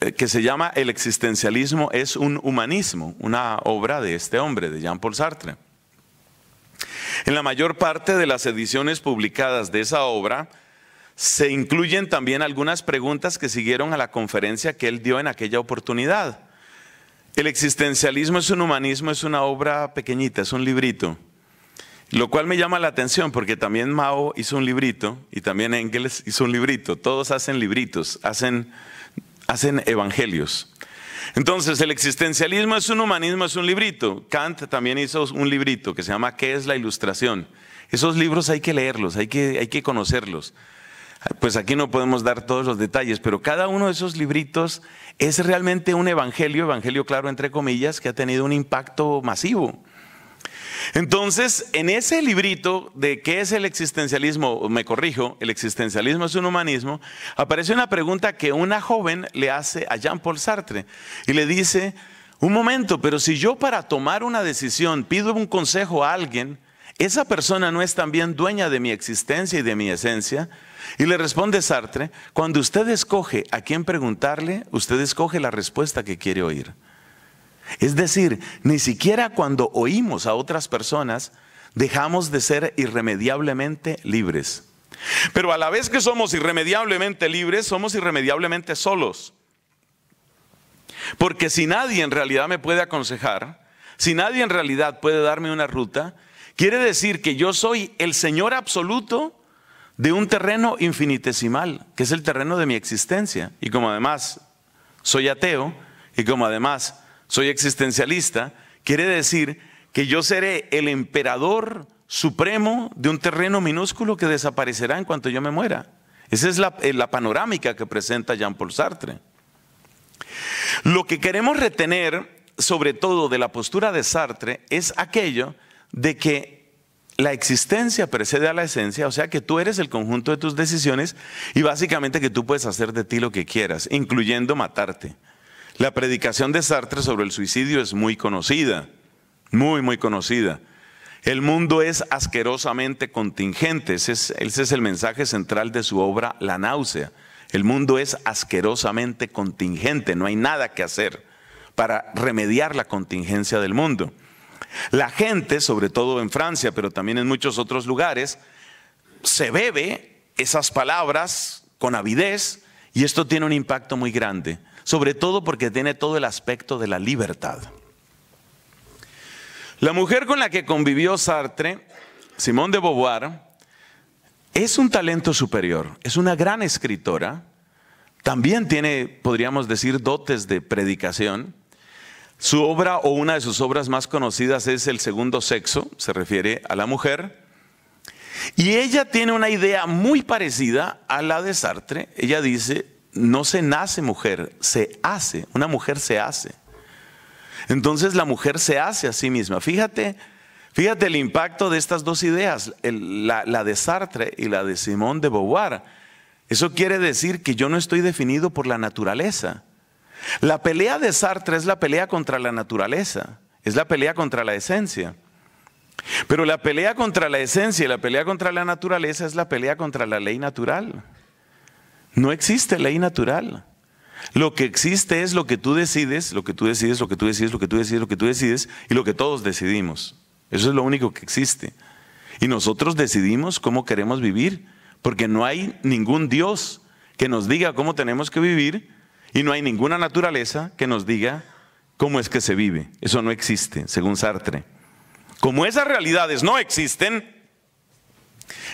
eh, que se llama El existencialismo es un humanismo, una obra de este hombre, de Jean-Paul Sartre. En la mayor parte de las ediciones publicadas de esa obra, se incluyen también algunas preguntas que siguieron a la conferencia que él dio en aquella oportunidad. El existencialismo es un humanismo, es una obra pequeñita, es un librito. Lo cual me llama la atención porque también Mao hizo un librito y también Engels hizo un librito. Todos hacen libritos, hacen, evangelios. Entonces, el existencialismo es un humanismo, es un librito. Kant también hizo un librito que se llama ¿Qué es la ilustración? Esos libros hay que leerlos, hay que conocerlos pues aquí no podemos dar todos los detalles, pero cada uno de esos libritos es realmente un evangelio, evangelio claro entre comillas, que ha tenido un impacto masivo. Entonces, en ese librito de qué es el existencialismo, me corrijo, el existencialismo es un humanismo, aparece una pregunta que una joven le hace a Jean-Paul Sartre y le dice, un momento, pero si yo para tomar una decisión pido un consejo a alguien, ¿Esa persona no es también dueña de mi existencia y de mi esencia? Y le responde Sartre, cuando usted escoge a quién preguntarle, usted escoge la respuesta que quiere oír. Es decir, ni siquiera cuando oímos a otras personas, dejamos de ser irremediablemente libres. Pero a la vez que somos irremediablemente libres, somos irremediablemente solos. Porque si nadie en realidad me puede aconsejar, si nadie en realidad puede darme una ruta, Quiere decir que yo soy el Señor absoluto de un terreno infinitesimal, que es el terreno de mi existencia. Y como además soy ateo y como además soy existencialista, quiere decir que yo seré el emperador supremo de un terreno minúsculo que desaparecerá en cuanto yo me muera. Esa es la, eh, panorámica que presenta Jean-Paul Sartre. Lo que queremos retener, sobre todo de la postura de Sartre, es aquello de que la existencia precede a la esencia, o sea que tú eres el conjunto de tus decisiones y básicamente que tú puedes hacer de ti lo que quieras, incluyendo matarte. La predicación de Sartre sobre el suicidio es muy conocida, muy, muy conocida. El mundo es asquerosamente contingente, ese es, el mensaje central de su obra La náusea. El mundo es asquerosamente contingente, no hay nada que hacer para remediar la contingencia del mundo. La gente, sobre todo en Francia, pero también en muchos otros lugares, se bebe esas palabras con avidez y esto tiene un impacto muy grande, sobre todo porque tiene todo el aspecto de la libertad. La mujer con la que convivió Sartre, Simone de Beauvoir, es un talento superior, es una gran escritora, también tiene, podríamos decir, dotes de predicación, su obra o una de sus obras más conocidas es El segundo sexo, se refiere a la mujer. Y ella tiene una idea muy parecida a la de Sartre. Ella dice, no se nace mujer, se hace, una mujer se hace. Entonces la mujer se hace a sí misma. Fíjate, fíjate el impacto de estas dos ideas, la, de Sartre y la de Simón de Beauvoir. Eso quiere decir que yo no estoy definido por la naturaleza. La pelea de Sartre es la pelea contra la naturaleza, es la pelea contra la esencia. Pero la pelea contra la esencia y la pelea contra la naturaleza es la pelea contra la ley natural. No existe ley natural. Lo que existe es lo que tú decides, lo que tú decides, lo que tú decides, lo que tú decides, lo que tú decides y lo que todos decidimos. Eso es lo único que existe. Y nosotros decidimos cómo queremos vivir, porque no hay ningún Dios que nos diga cómo tenemos que vivir, y no hay ninguna naturaleza que nos diga cómo es que se vive. Eso no existe, según Sartre. Como esas realidades no existen,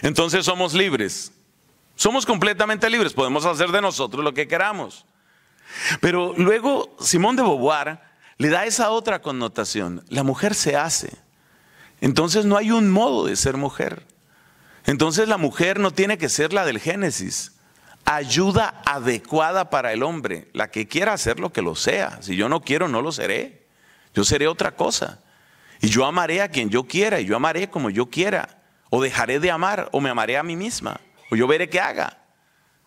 entonces somos libres. Somos completamente libres, podemos hacer de nosotros lo que queramos. Pero luego Simón de Beauvoir le da esa otra connotación. La mujer se hace. Entonces no hay un modo de ser mujer. Entonces la mujer no tiene que ser la del Génesis ayuda adecuada para el hombre. La que quiera hacer lo que lo sea. Si yo no quiero, no lo seré. Yo seré otra cosa. Y yo amaré a quien yo quiera, y yo amaré como yo quiera. O dejaré de amar, o me amaré a mí misma. O yo veré qué haga.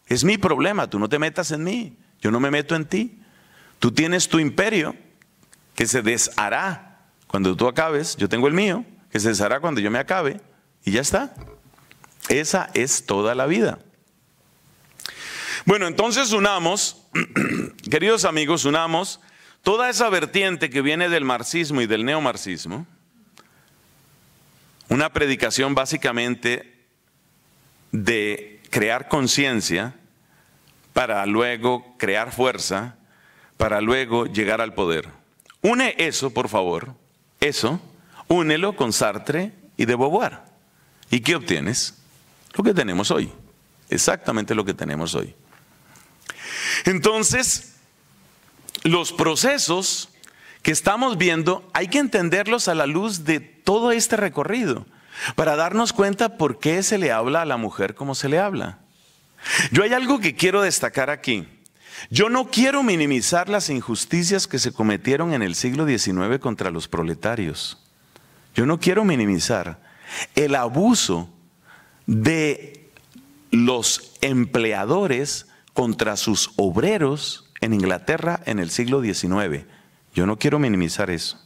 Es mi problema, tú no te metas en mí. Yo no me meto en ti. Tú tienes tu imperio que se deshará cuando tú acabes. Yo tengo el mío que se deshará cuando yo me acabe. Y ya está. Esa es toda la vida. Bueno, entonces unamos, <clears throat> queridos amigos, unamos toda esa vertiente que viene del marxismo y del neomarxismo, una predicación básicamente de crear conciencia para luego crear fuerza, para luego llegar al poder. Une eso, por favor, eso, únelo con Sartre y de Beauvoir. ¿Y qué obtienes? Lo que tenemos hoy, exactamente lo que tenemos hoy. Entonces, los procesos que estamos viendo hay que entenderlos a la luz de todo este recorrido para darnos cuenta por qué se le habla a la mujer como se le habla. Yo hay algo que quiero destacar aquí. Yo no quiero minimizar las injusticias que se cometieron en el siglo XIX contra los proletarios. Yo no quiero minimizar el abuso de los empleadores contra sus obreros en Inglaterra en el siglo XIX. Yo no quiero minimizar eso.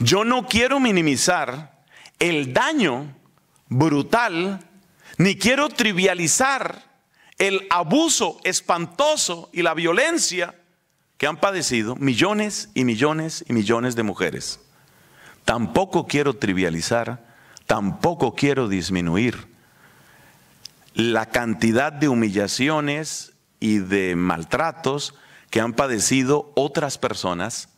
Yo no quiero minimizar el daño brutal, ni quiero trivializar el abuso espantoso y la violencia que han padecido millones y millones y millones de mujeres. Tampoco quiero trivializar, tampoco quiero disminuir la cantidad de humillaciones y de maltratos que han padecido otras personas,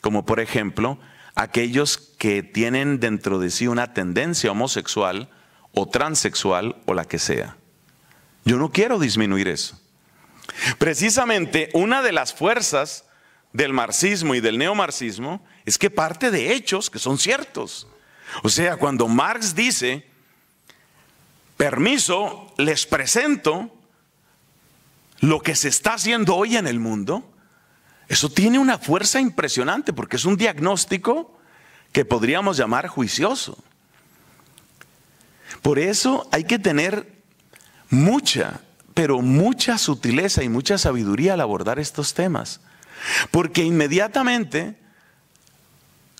como por ejemplo aquellos que tienen dentro de sí una tendencia homosexual o transexual o la que sea. Yo no quiero disminuir eso. Precisamente una de las fuerzas del marxismo y del neomarxismo es que parte de hechos que son ciertos. O sea, cuando Marx dice permiso, les presento lo que se está haciendo hoy en el mundo, eso tiene una fuerza impresionante porque es un diagnóstico que podríamos llamar juicioso. Por eso hay que tener mucha, pero mucha sutileza y mucha sabiduría al abordar estos temas. Porque inmediatamente,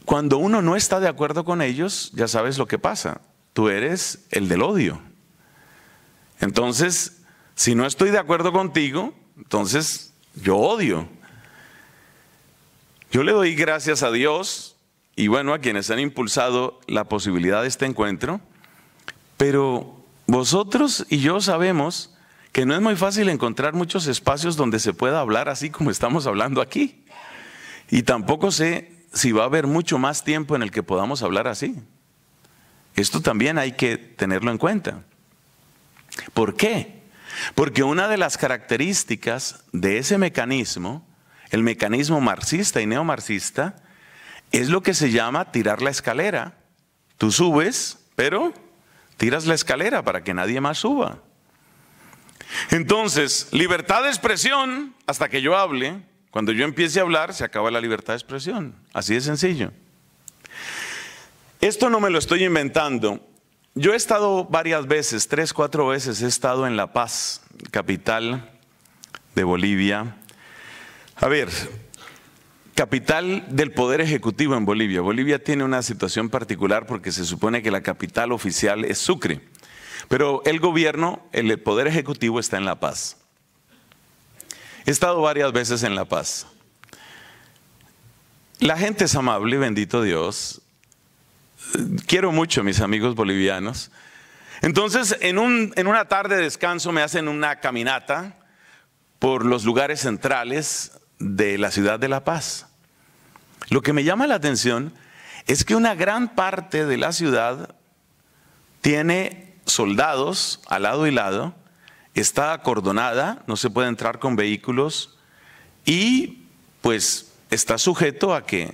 cuando uno no está de acuerdo con ellos, ya sabes lo que pasa. Tú eres el del odio. Entonces, si no estoy de acuerdo contigo, entonces yo odio. Yo le doy gracias a Dios y bueno, a quienes han impulsado la posibilidad de este encuentro, pero vosotros y yo sabemos que no es muy fácil encontrar muchos espacios donde se pueda hablar así como estamos hablando aquí. Y tampoco sé si va a haber mucho más tiempo en el que podamos hablar así. Esto también hay que tenerlo en cuenta. ¿Por qué? Porque una de las características de ese mecanismo, el mecanismo marxista y neomarxista, es lo que se llama tirar la escalera. Tú subes, pero tiras la escalera para que nadie más suba. Entonces, libertad de expresión, hasta que yo hable, cuando yo empiece a hablar, se acaba la libertad de expresión. Así de sencillo. Esto no me lo estoy inventando. Yo he estado varias veces, tres, cuatro veces he estado en La Paz, capital de Bolivia. A ver, capital del Poder Ejecutivo en Bolivia. Bolivia tiene una situación particular porque se supone que la capital oficial es Sucre, pero el gobierno, el Poder Ejecutivo está en La Paz. He estado varias veces en La Paz. La gente es amable, bendito Dios, quiero mucho a mis amigos bolivianos. Entonces, en, un, en una tarde de descanso me hacen una caminata por los lugares centrales de la ciudad de La Paz. Lo que me llama la atención es que una gran parte de la ciudad tiene soldados al lado y lado, está acordonada, no se puede entrar con vehículos y pues está sujeto a que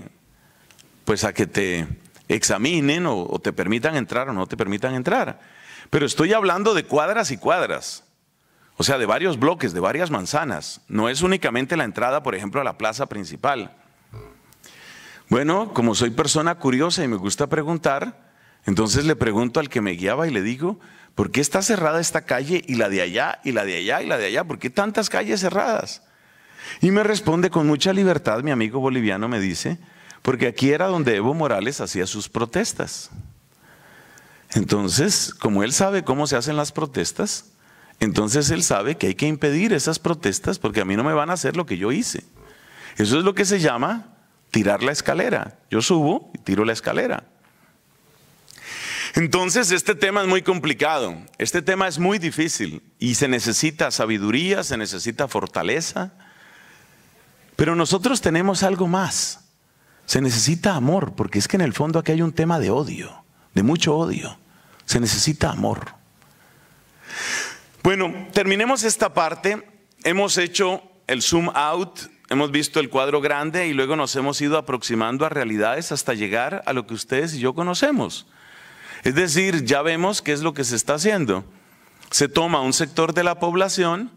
pues a que te examinen o, te permitan entrar o no te permitan entrar. Pero estoy hablando de cuadras y cuadras. O sea, de varios bloques, de varias manzanas. No es únicamente la entrada, por ejemplo, a la plaza principal. Bueno, como soy persona curiosa y me gusta preguntar, entonces le pregunto al que me guiaba y le digo, ¿por qué está cerrada esta calle y la de allá y la de allá y la de allá? ¿Por qué tantas calles cerradas? Y me responde con mucha libertad, mi amigo boliviano me dice, porque aquí era donde Evo Morales hacía sus protestas. Entonces, como él sabe cómo se hacen las protestas, entonces él sabe que hay que impedir esas protestas porque a mí no me van a hacer lo que yo hice. Eso es lo que se llama tirar la escalera. Yo subo y tiro la escalera. Entonces, este tema es muy complicado, este tema es muy difícil y se necesita sabiduría, se necesita fortaleza, pero nosotros tenemos algo más. Se necesita amor, porque es que en el fondo aquí hay un tema de odio, de mucho odio. Se necesita amor. Bueno, terminemos esta parte. Hemos hecho el zoom out, hemos visto el cuadro grande y luego nos hemos ido aproximando a realidades hasta llegar a lo que ustedes y yo conocemos. Es decir, ya vemos qué es lo que se está haciendo. Se toma un sector de la población,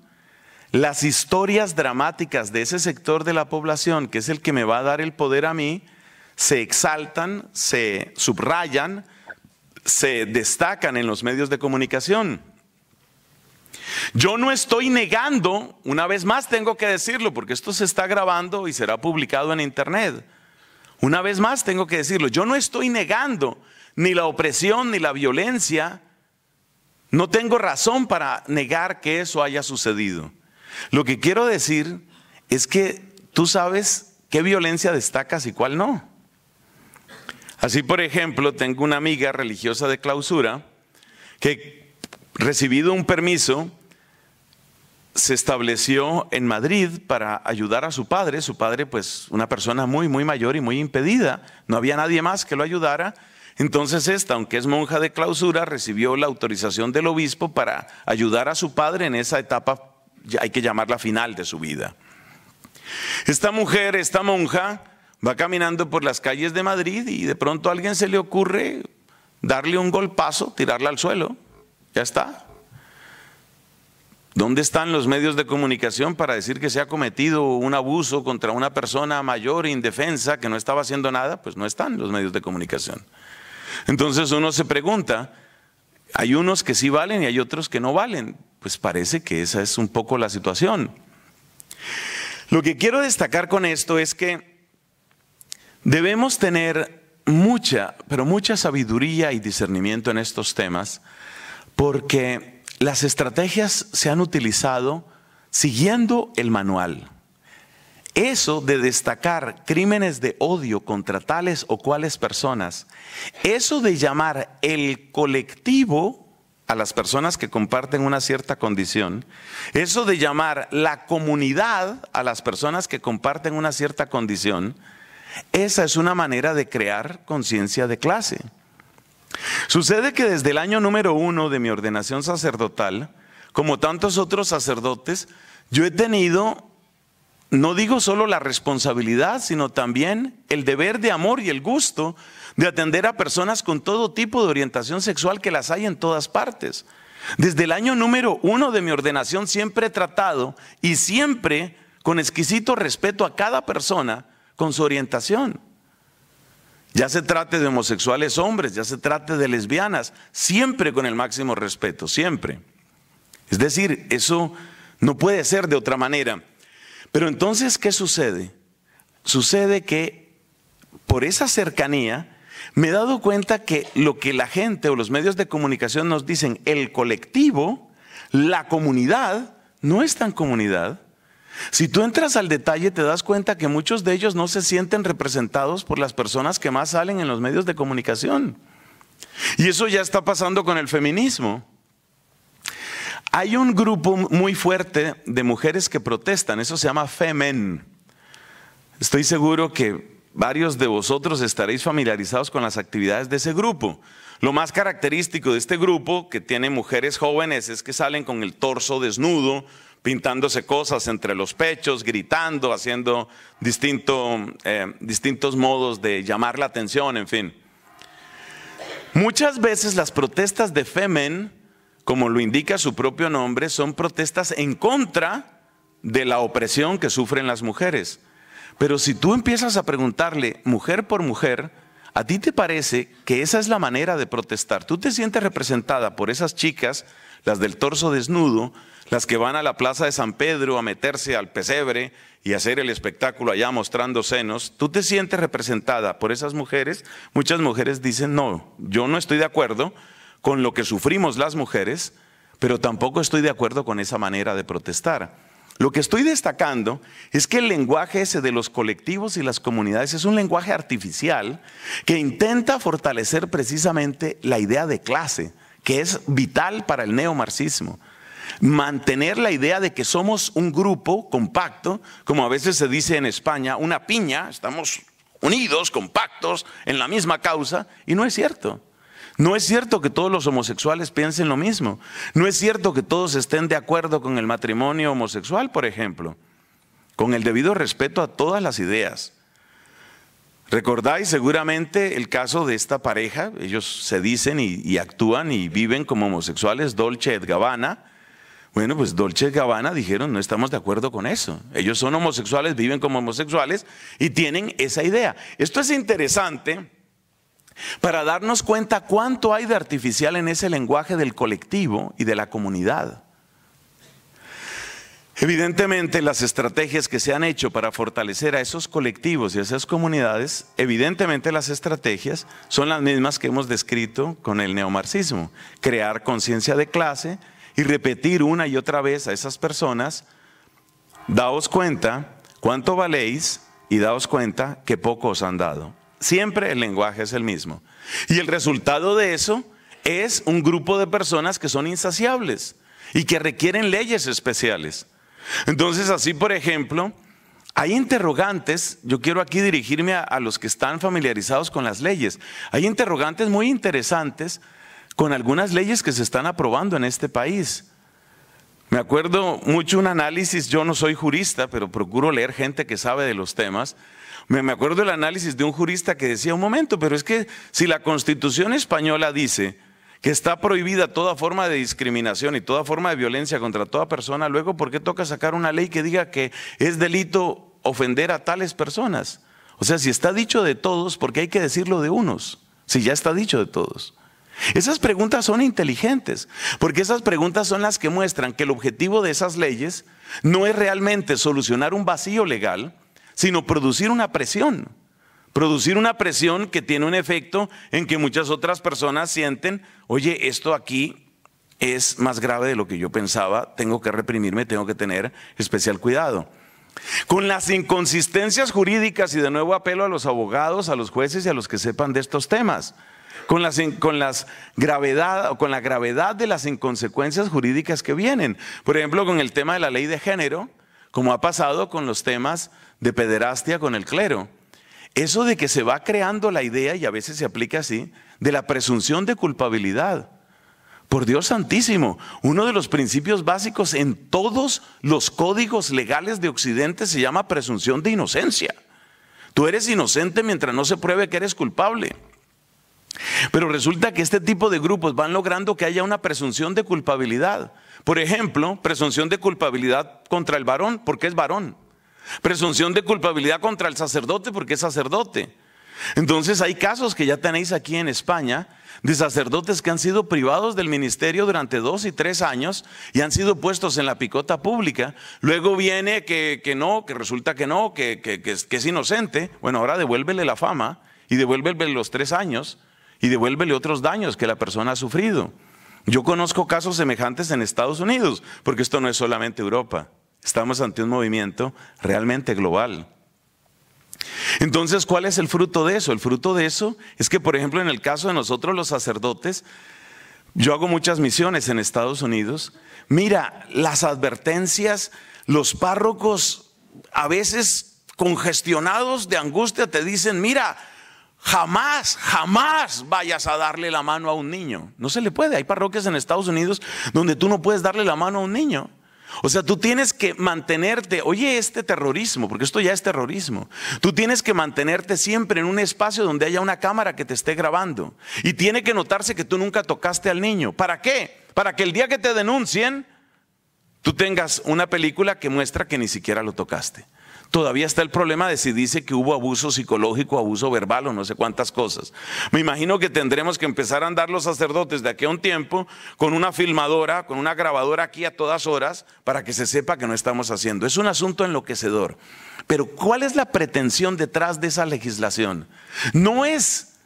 las historias dramáticas de ese sector de la población, que es el que me va a dar el poder a mí, se exaltan, se subrayan, se destacan en los medios de comunicación. Yo no estoy negando, una vez más tengo que decirlo, porque esto se está grabando y será publicado en internet. Una vez más tengo que decirlo, yo no estoy negando ni la opresión ni la violencia. No tengo razón para negar que eso haya sucedido. Lo que quiero decir es que tú sabes qué violencia destacas y cuál no. Así, por ejemplo, tengo una amiga religiosa de clausura que, recibido un permiso, se estableció en Madrid para ayudar a su padre. Su padre, pues, una persona muy, muy mayor y muy impedida. No había nadie más que lo ayudara. Entonces esta, aunque es monja de clausura, recibió la autorización del obispo para ayudar a su padre en esa etapa hay que llamarla final de su vida. Esta mujer, esta monja, va caminando por las calles de Madrid y de pronto a alguien se le ocurre darle un golpazo, tirarla al suelo. Ya está. ¿Dónde están los medios de comunicación para decir que se ha cometido un abuso contra una persona mayor indefensa que no estaba haciendo nada? Pues no están los medios de comunicación. Entonces uno se pregunta, hay unos que sí valen y hay otros que no valen. Pues parece que esa es un poco la situación. Lo que quiero destacar con esto es que debemos tener mucha, pero mucha sabiduría y discernimiento en estos temas, porque las estrategias se han utilizado siguiendo el manual. Eso de destacar crímenes de odio contra tales o cuales personas, eso de llamar el colectivo a las personas que comparten una cierta condición, eso de llamar la comunidad a las personas que comparten una cierta condición, esa es una manera de crear conciencia de clase. Sucede que desde el año número uno de mi ordenación sacerdotal, como tantos otros sacerdotes, yo he tenido, no digo solo la responsabilidad, sino también el deber de amor y el gusto de atender a personas con todo tipo de orientación sexual que las hay en todas partes. Desde el año número uno de mi ordenación siempre he tratado y siempre con exquisito respeto a cada persona con su orientación. Ya se trate de homosexuales hombres, ya se trate de lesbianas, siempre con el máximo respeto, siempre. Es decir, eso no puede ser de otra manera. Pero entonces, ¿qué sucede? Sucede que por esa cercanía, me he dado cuenta que lo que la gente o los medios de comunicación nos dicen, el colectivo, la comunidad, no es tan comunidad. Si tú entras al detalle te das cuenta que muchos de ellos no se sienten representados por las personas que más salen en los medios de comunicación. Y eso ya está pasando con el feminismo. Hay un grupo muy fuerte de mujeres que protestan, eso se llama Femen. Estoy seguro que Varios de vosotros estaréis familiarizados con las actividades de ese grupo. Lo más característico de este grupo, que tiene mujeres jóvenes, es que salen con el torso desnudo, pintándose cosas entre los pechos, gritando, haciendo eh, distintos modos de llamar la atención, en fin. Muchas veces las protestas de Femen, como lo indica su propio nombre, son protestas en contra de la opresión que sufren las mujeres. Pero si tú empiezas a preguntarle mujer por mujer, ¿a ti te parece que esa es la manera de protestar? ¿Tú te sientes representada por esas chicas, las del torso desnudo, las que van a la plaza de San Pedro a meterse al pesebre y hacer el espectáculo allá mostrando senos, ¿tú te sientes representada por esas mujeres? Muchas mujeres dicen, no, yo no estoy de acuerdo con lo que sufrimos las mujeres, pero tampoco estoy de acuerdo con esa manera de protestar. Lo que estoy destacando es que el lenguaje ese de los colectivos y las comunidades es un lenguaje artificial que intenta fortalecer precisamente la idea de clase, que es vital para el neomarxismo. Mantener la idea de que somos un grupo compacto, como a veces se dice en España, una piña, estamos unidos, compactos, en la misma causa, y no es cierto. No es cierto que todos los homosexuales piensen lo mismo. No es cierto que todos estén de acuerdo con el matrimonio homosexual, por ejemplo. Con el debido respeto a todas las ideas. Recordáis seguramente el caso de esta pareja, ellos se dicen y, actúan y viven como homosexuales, Dolce et Gabbana. Bueno, pues Dolce y Gabbana dijeron, no estamos de acuerdo con eso. Ellos son homosexuales, viven como homosexuales y tienen esa idea. Esto es interesante para darnos cuenta cuánto hay de artificial en ese lenguaje del colectivo y de la comunidad. Evidentemente, las estrategias que se han hecho para fortalecer a esos colectivos y a esas comunidades, evidentemente las estrategias son las mismas que hemos descrito con el neomarxismo. Crear conciencia de clase y repetir una y otra vez a esas personas, daos cuenta cuánto valéis y daos cuenta que poco os han dado. Siempre el lenguaje es el mismo. Y el resultado de eso es un grupo de personas que son insaciables y que requieren leyes especiales. Entonces, así por ejemplo, hay interrogantes, yo quiero aquí dirigirme a, los que están familiarizados con las leyes, hay interrogantes muy interesantes con algunas leyes que se están aprobando en este país. Me acuerdo mucho un análisis, yo no soy jurista, pero procuro leer gente que sabe de los temas, me, acuerdo del análisis de un jurista que decía, un momento, pero es que si la constitución española dice que está prohibida toda forma de discriminación y toda forma de violencia contra toda persona, luego ¿por qué toca sacar una ley que diga que es delito ofender a tales personas? O sea, si está dicho de todos, ¿por qué hay que decirlo de unos? Si ya está dicho de todos. Esas preguntas son inteligentes, porque esas preguntas son las que muestran que el objetivo de esas leyes no es realmente solucionar un vacío legal, sino producir una presión. Producir una presión que tiene un efecto en que muchas otras personas sienten, oye, esto aquí es más grave de lo que yo pensaba, tengo que reprimirme, tengo que tener especial cuidado. Con las inconsistencias jurídicas, y de nuevo apelo a los abogados, a los jueces y a los que sepan de estos temas, con, las, con, las gravedad, con la gravedad de las inconsecuencias jurídicas que vienen. Por ejemplo, con el tema de la ley de género, como ha pasado con los temas de pederastia con el clero. Eso de que se va creando la idea, y a veces se aplica así, de la presunción de culpabilidad. Por Dios santísimo, uno de los principios básicos en todos los códigos legales de Occidente se llama presunción de inocencia. Tú eres inocente mientras no se pruebe que eres culpable. Pero resulta que este tipo de grupos van logrando que haya una presunción de culpabilidad. Por ejemplo, presunción de culpabilidad contra el varón, porque es varón. Presunción de culpabilidad contra el sacerdote porque es sacerdote. Entonces hay casos que ya tenéis aquí en España de sacerdotes que han sido privados del ministerio durante dos y tres años y han sido puestos en la picota pública. Luego viene que, no, que resulta que no, que, que, que, es inocente. Bueno, ahora devuélvele la fama y devuélvele los tres años y devuélvele otros daños que la persona ha sufrido. Yo conozco casos semejantes en Estados Unidos, porque esto no es solamente Europa. Estamos ante un movimiento realmente global. Entonces, ¿cuál es el fruto de eso? El fruto de eso es que, por ejemplo, en el caso de nosotros los sacerdotes, yo hago muchas misiones en Estados Unidos. Mira, las advertencias, los párrocos a veces congestionados de angustia te dicen, mira, jamás, jamás vayas a darle la mano a un niño. No se le puede. Hay parroquias en Estados Unidos donde tú no puedes darle la mano a un niño. O sea, tú tienes que mantenerte, oye, este terrorismo, porque esto ya es terrorismo, tú tienes que mantenerte siempre en un espacio donde haya una cámara que te esté grabando. Y tiene que notarse que tú nunca tocaste al niño. ¿Para qué? Para que el día que te denuncien, tú tengas una película que muestra que ni siquiera lo tocaste. Todavía está el problema de si dice que hubo abuso psicológico, abuso verbal o no sé cuántas cosas. Me imagino que tendremos que empezar a andar los sacerdotes de aquí a un tiempo con una filmadora, con una grabadora aquí a todas horas para que se sepa que no estamos haciendo. Es un asunto enloquecedor. Pero ¿cuál es la pretensión detrás de esa legislación? No es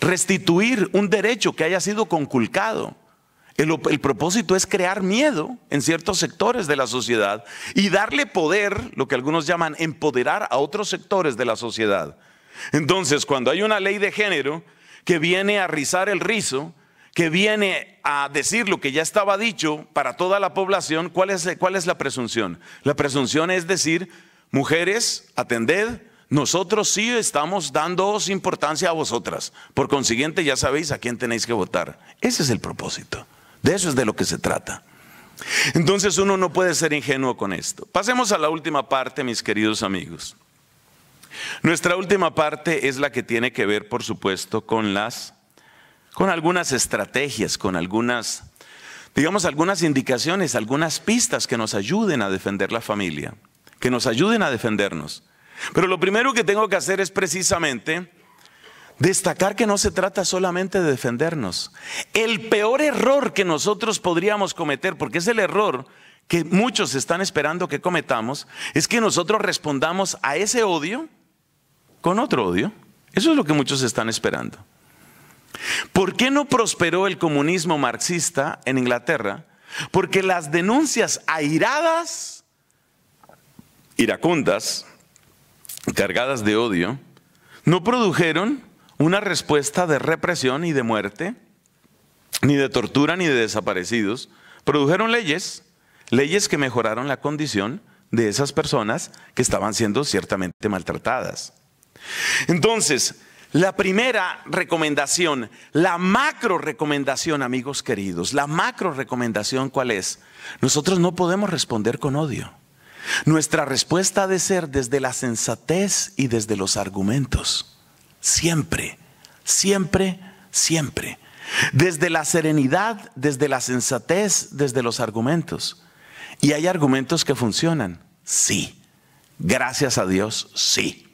restituir un derecho que haya sido conculcado. El, propósito es crear miedo en ciertos sectores de la sociedad y darle poder, lo que algunos llaman empoderar a otros sectores de la sociedad. Entonces, cuando hay una ley de género que viene a rizar el rizo, que viene a decir lo que ya estaba dicho para toda la población, ¿cuál es, cuál es la presunción? La presunción es decir, mujeres, atended, nosotros sí estamos dándoos importancia a vosotras. Por consiguiente, ya sabéis a quién tenéis que votar. Ese es el propósito. De eso es de lo que se trata. Entonces uno no puede ser ingenuo con esto. Pasemos a la última parte, mis queridos amigos. Nuestra última parte es la que tiene que ver, por supuesto, con las con algunas estrategias, con algunas digamos algunas indicaciones, algunas pistas que nos ayuden a defender la familia, que nos ayuden a defendernos. Pero lo primero que tengo que hacer es precisamente Destacar que no se trata solamente de defendernos. El peor error que nosotros podríamos cometer, porque es el error que muchos están esperando que cometamos, es que nosotros respondamos a ese odio con otro odio. Eso es lo que muchos están esperando. ¿Por qué no prosperó el comunismo marxista en Inglaterra? Porque las denuncias airadas, iracundas, cargadas de odio, no produjeron una respuesta de represión y de muerte, ni de tortura ni de desaparecidos, produjeron leyes, leyes que mejoraron la condición de esas personas que estaban siendo ciertamente maltratadas. Entonces, la primera recomendación, la macro recomendación, amigos queridos, la macro recomendación cuál es? Nosotros no podemos responder con odio. Nuestra respuesta ha de ser desde la sensatez y desde los argumentos siempre, siempre, siempre. Desde la serenidad, desde la sensatez, desde los argumentos. Y hay argumentos que funcionan, sí. Gracias a Dios, sí.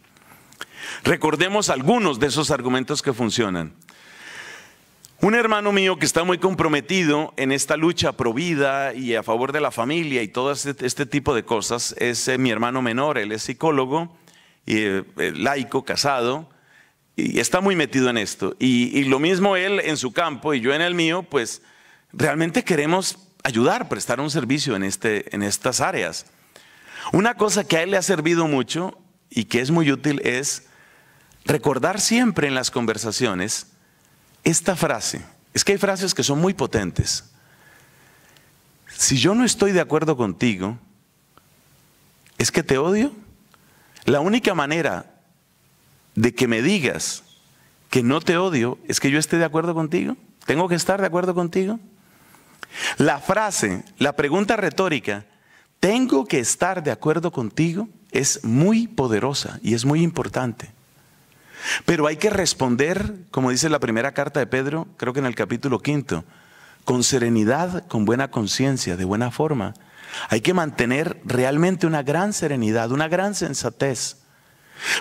Recordemos algunos de esos argumentos que funcionan. Un hermano mío que está muy comprometido en esta lucha pro vida y a favor de la familia y todo este, este tipo de cosas es eh, mi hermano menor, él es psicólogo, eh, laico, casado, y está muy metido en esto. Y, lo mismo él en su campo y yo en el mío, pues realmente queremos ayudar, prestar un servicio en, este, en estas áreas. Una cosa que a él le ha servido mucho y que es muy útil es recordar siempre en las conversaciones esta frase. Es que hay frases que son muy potentes. Si yo no estoy de acuerdo contigo, es que te odio. La única manera de que me digas que no te odio es que yo esté de acuerdo contigo. Tengo que estar de acuerdo contigo. La frase, la pregunta retórica, tengo que estar de acuerdo contigo, es muy poderosa y es muy importante. Pero hay que responder, como dice la primera carta de Pedro, creo que en el capítulo quinto, con serenidad, con buena conciencia, de buena forma. Hay que mantener realmente una gran serenidad, una gran sensatez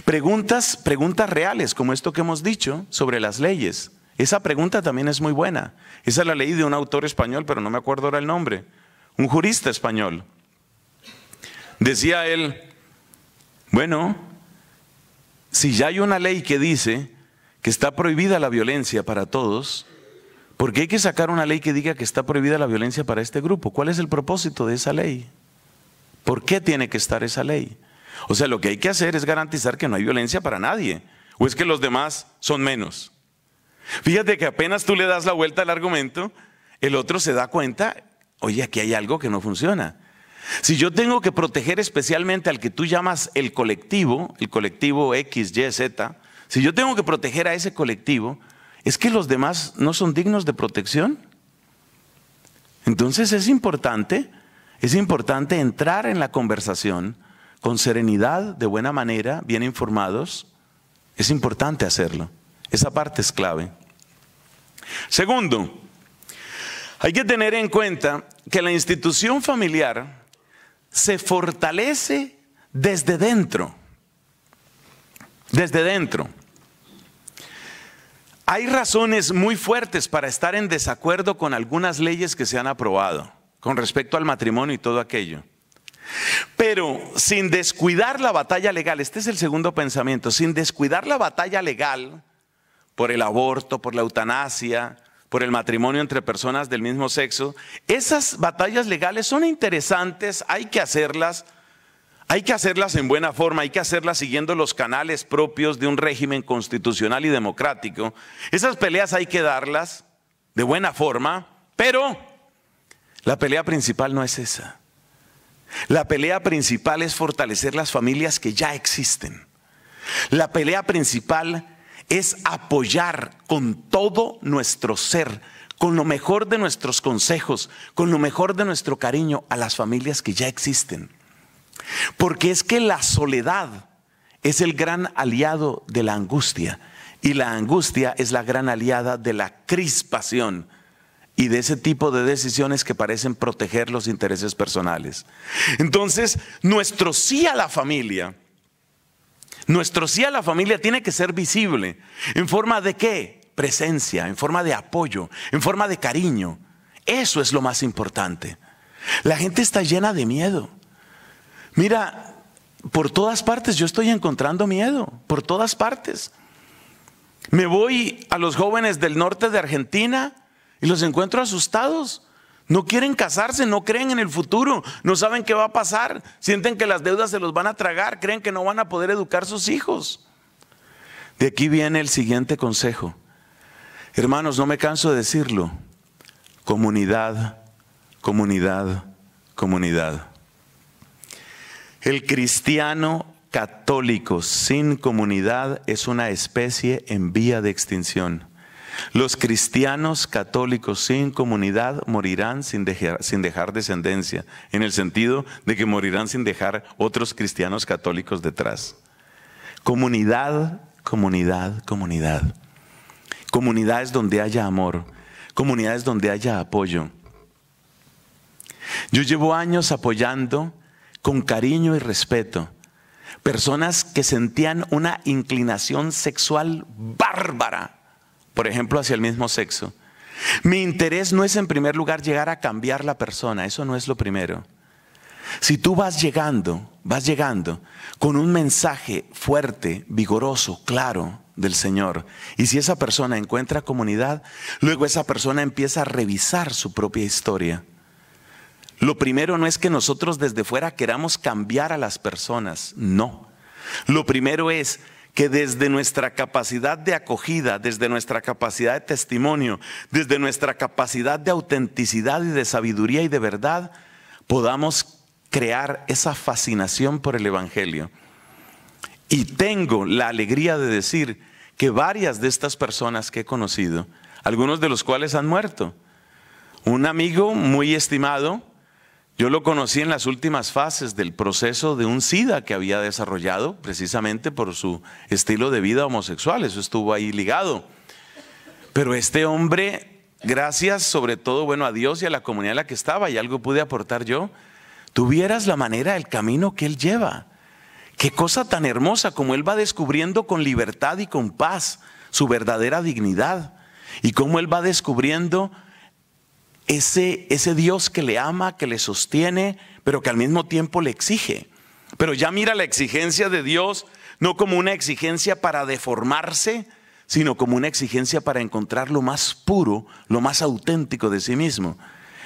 Preguntas, preguntas reales, como esto que hemos dicho sobre las leyes. Esa pregunta también es muy buena. Esa la leí de un autor español, pero no me acuerdo ahora el nombre. Un jurista español. Decía él, bueno, si ya hay una ley que dice que está prohibida la violencia para todos, ¿por qué hay que sacar una ley que diga que está prohibida la violencia para este grupo? ¿Cuál es el propósito de esa ley? ¿Por qué tiene que estar esa ley? O sea, lo que hay que hacer es garantizar que no hay violencia para nadie. O es que los demás son menos. Fíjate que apenas tú le das la vuelta al argumento, el otro se da cuenta, oye, aquí hay algo que no funciona. Si yo tengo que proteger especialmente al que tú llamas el colectivo, el colectivo X, Y, Z, si yo tengo que proteger a ese colectivo, ¿es que los demás no son dignos de protección? Entonces es importante, es importante entrar en la conversación con serenidad, de buena manera, bien informados, es importante hacerlo. Esa parte es clave. Segundo, hay que tener en cuenta que la institución familiar se fortalece desde dentro. Desde dentro. Hay razones muy fuertes para estar en desacuerdo con algunas leyes que se han aprobado con respecto al matrimonio y todo aquello. Pero sin descuidar la batalla legal, este es el segundo pensamiento, sin descuidar la batalla legal por el aborto, por la eutanasia, por el matrimonio entre personas del mismo sexo, esas batallas legales son interesantes, hay que hacerlas, hay que hacerlas en buena forma, hay que hacerlas siguiendo los canales propios de un régimen constitucional y democrático. Esas peleas hay que darlas de buena forma, pero la pelea principal no es esa. La pelea principal es fortalecer las familias que ya existen. La pelea principal es apoyar con todo nuestro ser, con lo mejor de nuestros consejos, con lo mejor de nuestro cariño a las familias que ya existen. Porque es que la soledad es el gran aliado de la angustia y la angustia es la gran aliada de la crispación y de ese tipo de decisiones que parecen proteger los intereses personales. Entonces, nuestro sí a la familia, nuestro sí a la familia tiene que ser visible. ¿En forma de qué? Presencia, en forma de apoyo, en forma de cariño. Eso es lo más importante. La gente está llena de miedo. Mira, por todas partes yo estoy encontrando miedo, por todas partes. Me voy a los jóvenes del norte de Argentina y los encuentro asustados. No quieren casarse, no creen en el futuro, no saben qué va a pasar, sienten que las deudas se los van a tragar, creen que no van a poder educar sus hijos. De aquí viene el siguiente consejo. Hermanos, no me canso de decirlo. Comunidad, comunidad, comunidad. El cristiano católico sin comunidad es una especie en vía de extinción. Los cristianos católicos sin comunidad morirán sin dejar, descendencia, en el sentido de que morirán sin dejar otros cristianos católicos detrás. Comunidad, comunidad, comunidad. Comunidades donde haya amor, comunidades donde haya apoyo. Yo llevo años apoyando con cariño y respeto personas que sentían una inclinación sexual bárbara por ejemplo, hacia el mismo sexo. Mi interés no es en primer lugar llegar a cambiar la persona, eso no es lo primero. Si tú vas llegando, vas llegando con un mensaje fuerte, vigoroso, claro del Señor, y si esa persona encuentra comunidad, luego esa persona empieza a revisar su propia historia. Lo primero no es que nosotros desde fuera queramos cambiar a las personas, no. Lo primero es que desde nuestra capacidad de acogida, desde nuestra capacidad de testimonio, desde nuestra capacidad de autenticidad y de sabiduría y de verdad, podamos crear esa fascinación por el Evangelio. Y tengo la alegría de decir que varias de estas personas que he conocido, algunos de los cuales han muerto, un amigo muy estimado, yo lo conocí en las últimas fases del proceso de un SIDA que había desarrollado precisamente por su estilo de vida homosexual, eso estuvo ahí ligado. Pero este hombre, gracias sobre todo bueno, a Dios y a la comunidad en la que estaba, y algo pude aportar yo, tuvieras la manera, el camino que él lleva. Qué cosa tan hermosa como él va descubriendo con libertad y con paz su verdadera dignidad y cómo él va descubriendo ese, ese Dios que le ama, que le sostiene, pero que al mismo tiempo le exige. Pero ya mira la exigencia de Dios no como una exigencia para deformarse, sino como una exigencia para encontrar lo más puro, lo más auténtico de sí mismo.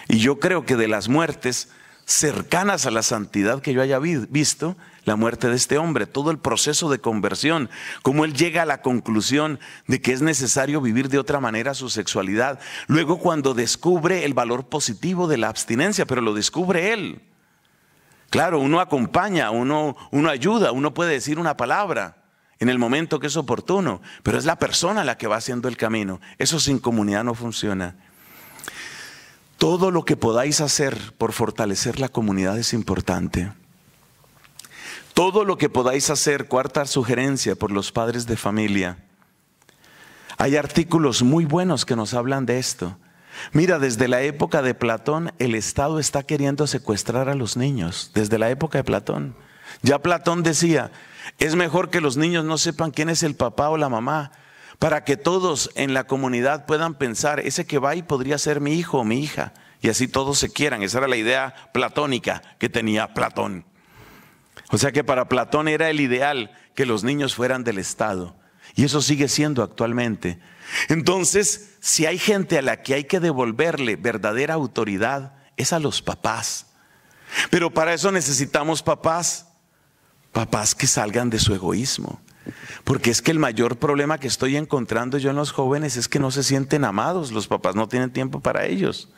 Y yo creo que de las muertes cercanas a la santidad que yo haya visto, la muerte de este hombre, todo el proceso de conversión, cómo él llega a la conclusión de que es necesario vivir de otra manera su sexualidad. Luego cuando descubre el valor positivo de la abstinencia, pero lo descubre él. Claro, uno acompaña, uno, uno ayuda, uno puede decir una palabra en el momento que es oportuno, pero es la persona la que va haciendo el camino. Eso sin comunidad no funciona. Todo lo que podáis hacer por fortalecer la comunidad es importante. Todo lo que podáis hacer, cuarta sugerencia por los padres de familia. Hay artículos muy buenos que nos hablan de esto. Mira, desde la época de Platón, el Estado está queriendo secuestrar a los niños, desde la época de Platón. Ya Platón decía, es mejor que los niños no sepan quién es el papá o la mamá, para que todos en la comunidad puedan pensar, ese que va y podría ser mi hijo o mi hija, y así todos se quieran. Esa era la idea platónica que tenía Platón. O sea que para Platón era el ideal que los niños fueran del Estado. Y eso sigue siendo actualmente. Entonces, si hay gente a la que hay que devolverle verdadera autoridad, es a los papás. Pero para eso necesitamos papás, papás que salgan de su egoísmo. Porque es que el mayor problema que estoy encontrando yo en los jóvenes es que no se sienten amados, los papás no tienen tiempo para ellos.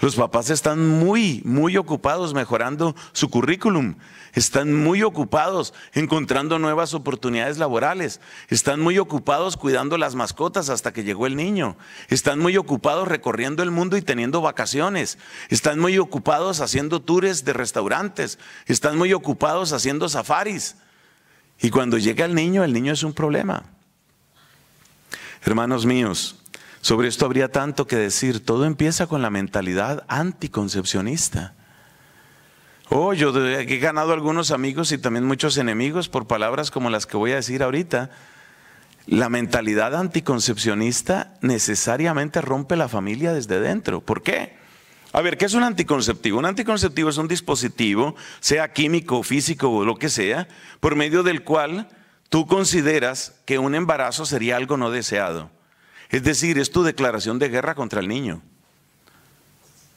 Los papás están muy, muy ocupados mejorando su currículum, están muy ocupados encontrando nuevas oportunidades laborales, están muy ocupados cuidando las mascotas hasta que llegó el niño, están muy ocupados recorriendo el mundo y teniendo vacaciones, están muy ocupados haciendo tours de restaurantes, están muy ocupados haciendo safaris. Y cuando llega el niño, el niño es un problema. Hermanos míos, sobre esto habría tanto que decir. Todo empieza con la mentalidad anticoncepcionista. Oh, yo he ganado algunos amigos y también muchos enemigos por palabras como las que voy a decir ahorita. La mentalidad anticoncepcionista necesariamente rompe la familia desde dentro. ¿Por qué? A ver, ¿qué es un anticonceptivo? Un anticonceptivo es un dispositivo, sea químico, físico o lo que sea, por medio del cual tú consideras que un embarazo sería algo no deseado. Es decir, es tu declaración de guerra contra el niño.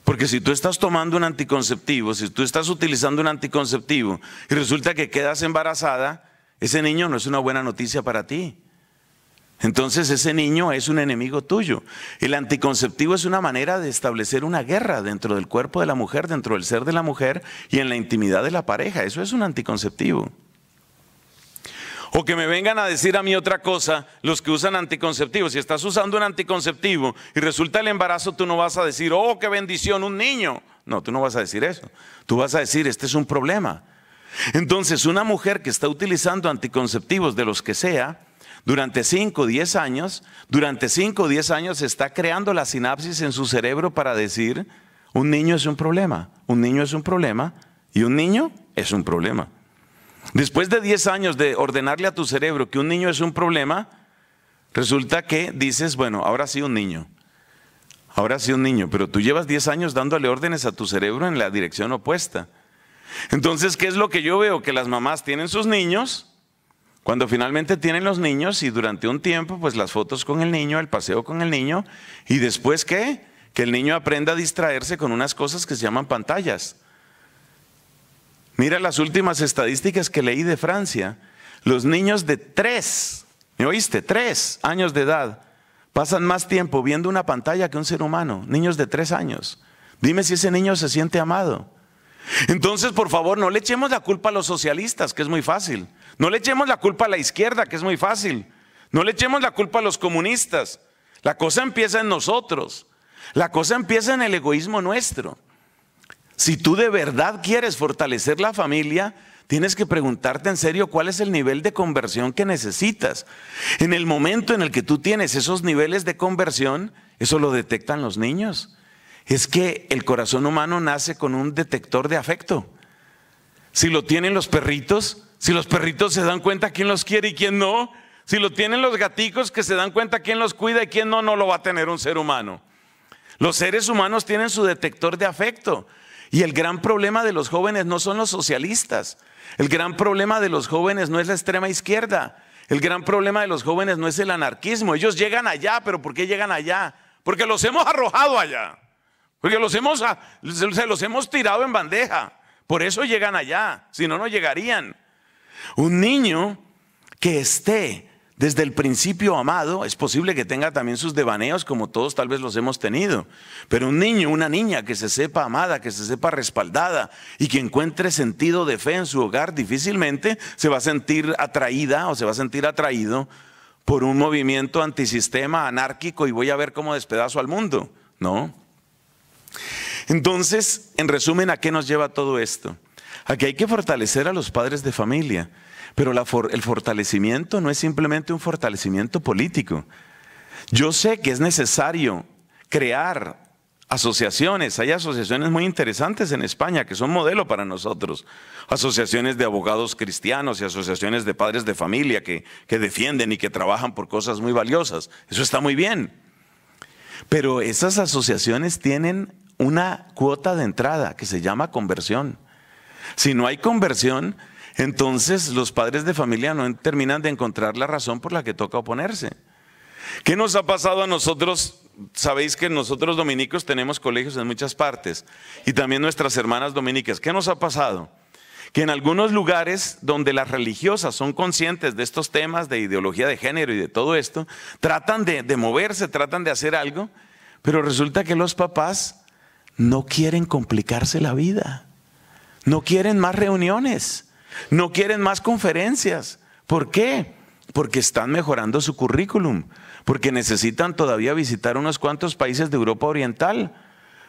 Porque si tú estás tomando un anticonceptivo, si tú estás utilizando un anticonceptivo y resulta que quedas embarazada, ese niño no es una buena noticia para ti. Entonces ese niño es un enemigo tuyo. El anticonceptivo es una manera de establecer una guerra dentro del cuerpo de la mujer, dentro del ser de la mujer y en la intimidad de la pareja. Eso es un anticonceptivo. O que me vengan a decir a mí otra cosa los que usan anticonceptivos. Si estás usando un anticonceptivo y resulta el embarazo, tú no vas a decir, oh, qué bendición, un niño. No, tú no vas a decir eso. Tú vas a decir, este es un problema. Entonces, una mujer que está utilizando anticonceptivos de los que sea, durante 5 o 10 años, durante 5 o 10 años está creando la sinapsis en su cerebro para decir, un niño es un problema, un niño es un problema y un niño es un problema. Después de 10 años de ordenarle a tu cerebro que un niño es un problema, resulta que dices, bueno, ahora sí un niño. Ahora sí un niño, pero tú llevas 10 años dándole órdenes a tu cerebro en la dirección opuesta. Entonces, ¿qué es lo que yo veo? Que las mamás tienen sus niños, cuando finalmente tienen los niños y durante un tiempo, pues las fotos con el niño, el paseo con el niño, y después qué? Que el niño aprenda a distraerse con unas cosas que se llaman pantallas. Mira las últimas estadísticas que leí de Francia. Los niños de tres, ¿me oíste? Tres años de edad pasan más tiempo viendo una pantalla que un ser humano. Niños de tres años. Dime si ese niño se siente amado. Entonces, por favor, no le echemos la culpa a los socialistas, que es muy fácil. No le echemos la culpa a la izquierda, que es muy fácil. No le echemos la culpa a los comunistas. La cosa empieza en nosotros. La cosa empieza en el egoísmo nuestro. Si tú de verdad quieres fortalecer la familia, tienes que preguntarte en serio cuál es el nivel de conversión que necesitas. En el momento en el que tú tienes esos niveles de conversión, eso lo detectan los niños. Es que el corazón humano nace con un detector de afecto. Si lo tienen los perritos, si los perritos se dan cuenta quién los quiere y quién no, si lo tienen los gaticos que se dan cuenta quién los cuida y quién no, no lo va a tener un ser humano. Los seres humanos tienen su detector de afecto. Y el gran problema de los jóvenes no son los socialistas. El gran problema de los jóvenes no es la extrema izquierda. El gran problema de los jóvenes no es el anarquismo. Ellos llegan allá, pero ¿por qué llegan allá? Porque los hemos arrojado allá. Porque los hemos, los hemos tirado en bandeja. Por eso llegan allá. Si no, no llegarían. Un niño que esté desde el principio amado, es posible que tenga también sus devaneos, como todos tal vez los hemos tenido. Pero un niño, una niña que se sepa amada, que se sepa respaldada y que encuentre sentido de fe en su hogar, difícilmente se va a sentir atraída o se va a sentir atraído por un movimiento antisistema, anárquico y voy a ver cómo despedazo al mundo. No. Entonces, en resumen, ¿a qué nos lleva todo esto? Aquí hay que fortalecer a los padres de familia, pero el fortalecimiento no es simplemente un fortalecimiento político. Yo sé que es necesario crear asociaciones, hay asociaciones muy interesantes en España que son modelo para nosotros, asociaciones de abogados cristianos y asociaciones de padres de familia que defienden y que trabajan por cosas muy valiosas. Eso está muy bien. Pero esas asociaciones tienen una cuota de entrada que se llama conversión. Si no hay conversión, entonces los padres de familia no terminan de encontrar la razón por la que toca oponerse. ¿Qué nos ha pasado a nosotros? Sabéis que nosotros dominicos tenemos colegios en muchas partes y también nuestras hermanas dominicas. ¿Qué nos ha pasado? Que en algunos lugares donde las religiosas son conscientes de estos temas de ideología de género y de todo esto, tratan de, de moverse, tratan de hacer algo, pero resulta que los papás no quieren complicarse la vida. No quieren más reuniones, no quieren más conferencias. ¿Por qué? Porque están mejorando su currículum, porque necesitan todavía visitar unos cuantos países de Europa Oriental,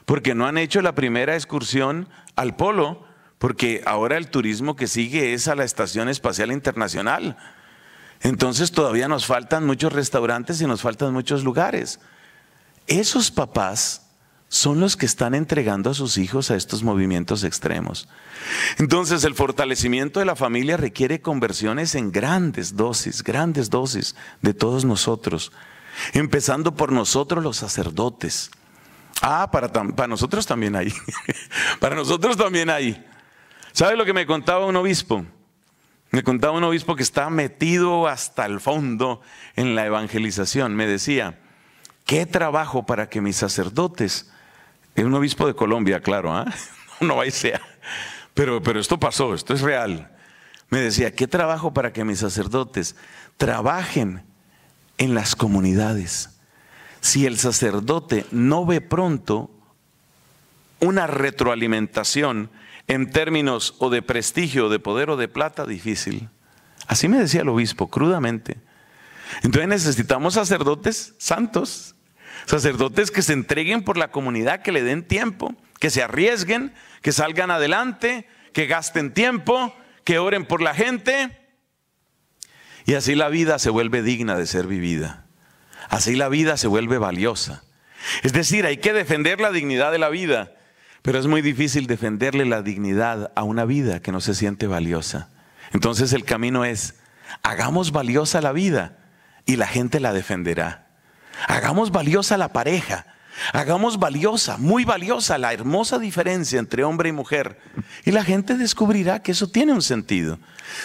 porque no han hecho la primera excursión al polo, porque ahora el turismo que sigue es a la Estación Espacial Internacional. Entonces todavía nos faltan muchos restaurantes y nos faltan muchos lugares. Esos papás son los que están entregando a sus hijos a estos movimientos extremos. Entonces el fortalecimiento de la familia requiere conversiones en grandes dosis, grandes dosis de todos nosotros, empezando por nosotros los sacerdotes. Ah, para, nosotros también hay. <laughs> para nosotros también hay. ¿Sabe lo que me contaba un obispo? Me contaba un obispo que está metido hasta el fondo en la evangelización. Me decía, qué trabajo para que mis sacerdotes es un obispo de Colombia, claro, ¿ah? <laughs> no vaya sea. Pero, pero esto pasó, esto es real. Me decía, ¿qué trabajo para que mis sacerdotes trabajen en las comunidades? Si el sacerdote no ve pronto una retroalimentación en términos o de prestigio, de poder o de plata, difícil. Así me decía el obispo, crudamente. Entonces necesitamos sacerdotes santos Sacerdotes que se entreguen por la comunidad, que le den tiempo, que se arriesguen, que salgan adelante, que gasten tiempo, que oren por la gente. Y así la vida se vuelve digna de ser vivida. Así la vida se vuelve valiosa. Es decir, hay que defender la dignidad de la vida, pero es muy difícil defenderle la dignidad a una vida que no se siente valiosa. Entonces el camino es, hagamos valiosa la vida y la gente la defenderá. Hagamos valiosa la pareja. Hagamos valiosa, muy valiosa la hermosa diferencia entre hombre y mujer. Y la gente descubrirá que eso tiene un sentido.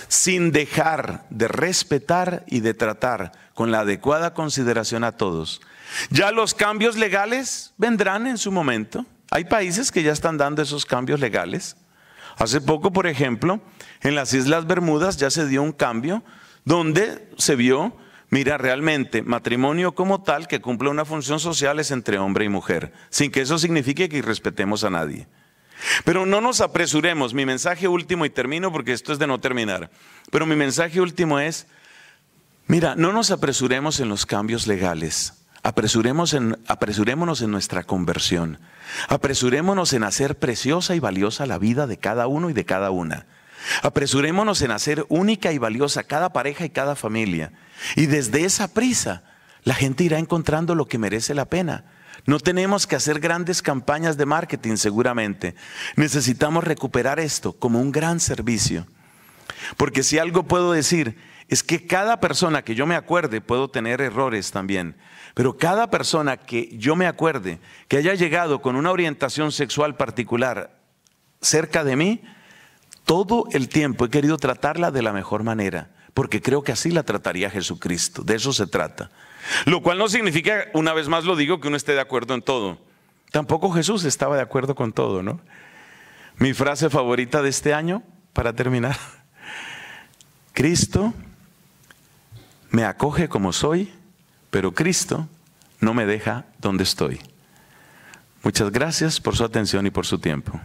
Sin dejar de respetar y de tratar con la adecuada consideración a todos. Ya los cambios legales vendrán en su momento. Hay países que ya están dando esos cambios legales. Hace poco, por ejemplo, en las Islas Bermudas ya se dio un cambio donde se vio Mira, realmente, matrimonio como tal que cumple una función social es entre hombre y mujer, sin que eso signifique que irrespetemos a nadie. Pero no nos apresuremos. Mi mensaje último, y termino porque esto es de no terminar, pero mi mensaje último es, mira, no nos apresuremos en los cambios legales. apresurémonos en nuestra conversión. Apresurémonos en hacer preciosa y valiosa la vida de cada uno y de cada una. Apresurémonos en hacer única y valiosa cada pareja y cada familia. Y desde esa prisa, la gente irá encontrando lo que merece la pena. No tenemos que hacer grandes campañas de marketing seguramente. Necesitamos recuperar esto como un gran servicio. Porque si algo puedo decir es que cada persona que yo me acuerde, puedo tener errores también, pero cada persona que yo me acuerde que haya llegado con una orientación sexual particular cerca de mí, todo el tiempo he querido tratarla de la mejor manera, porque creo que así la trataría Jesucristo, de eso se trata. Lo cual no significa, una vez más lo digo, que uno esté de acuerdo en todo. Tampoco Jesús estaba de acuerdo con todo, ¿no? Mi frase favorita de este año, para terminar, <laughs> Cristo me acoge como soy, pero Cristo no me deja donde estoy. Muchas gracias por su atención y por su tiempo.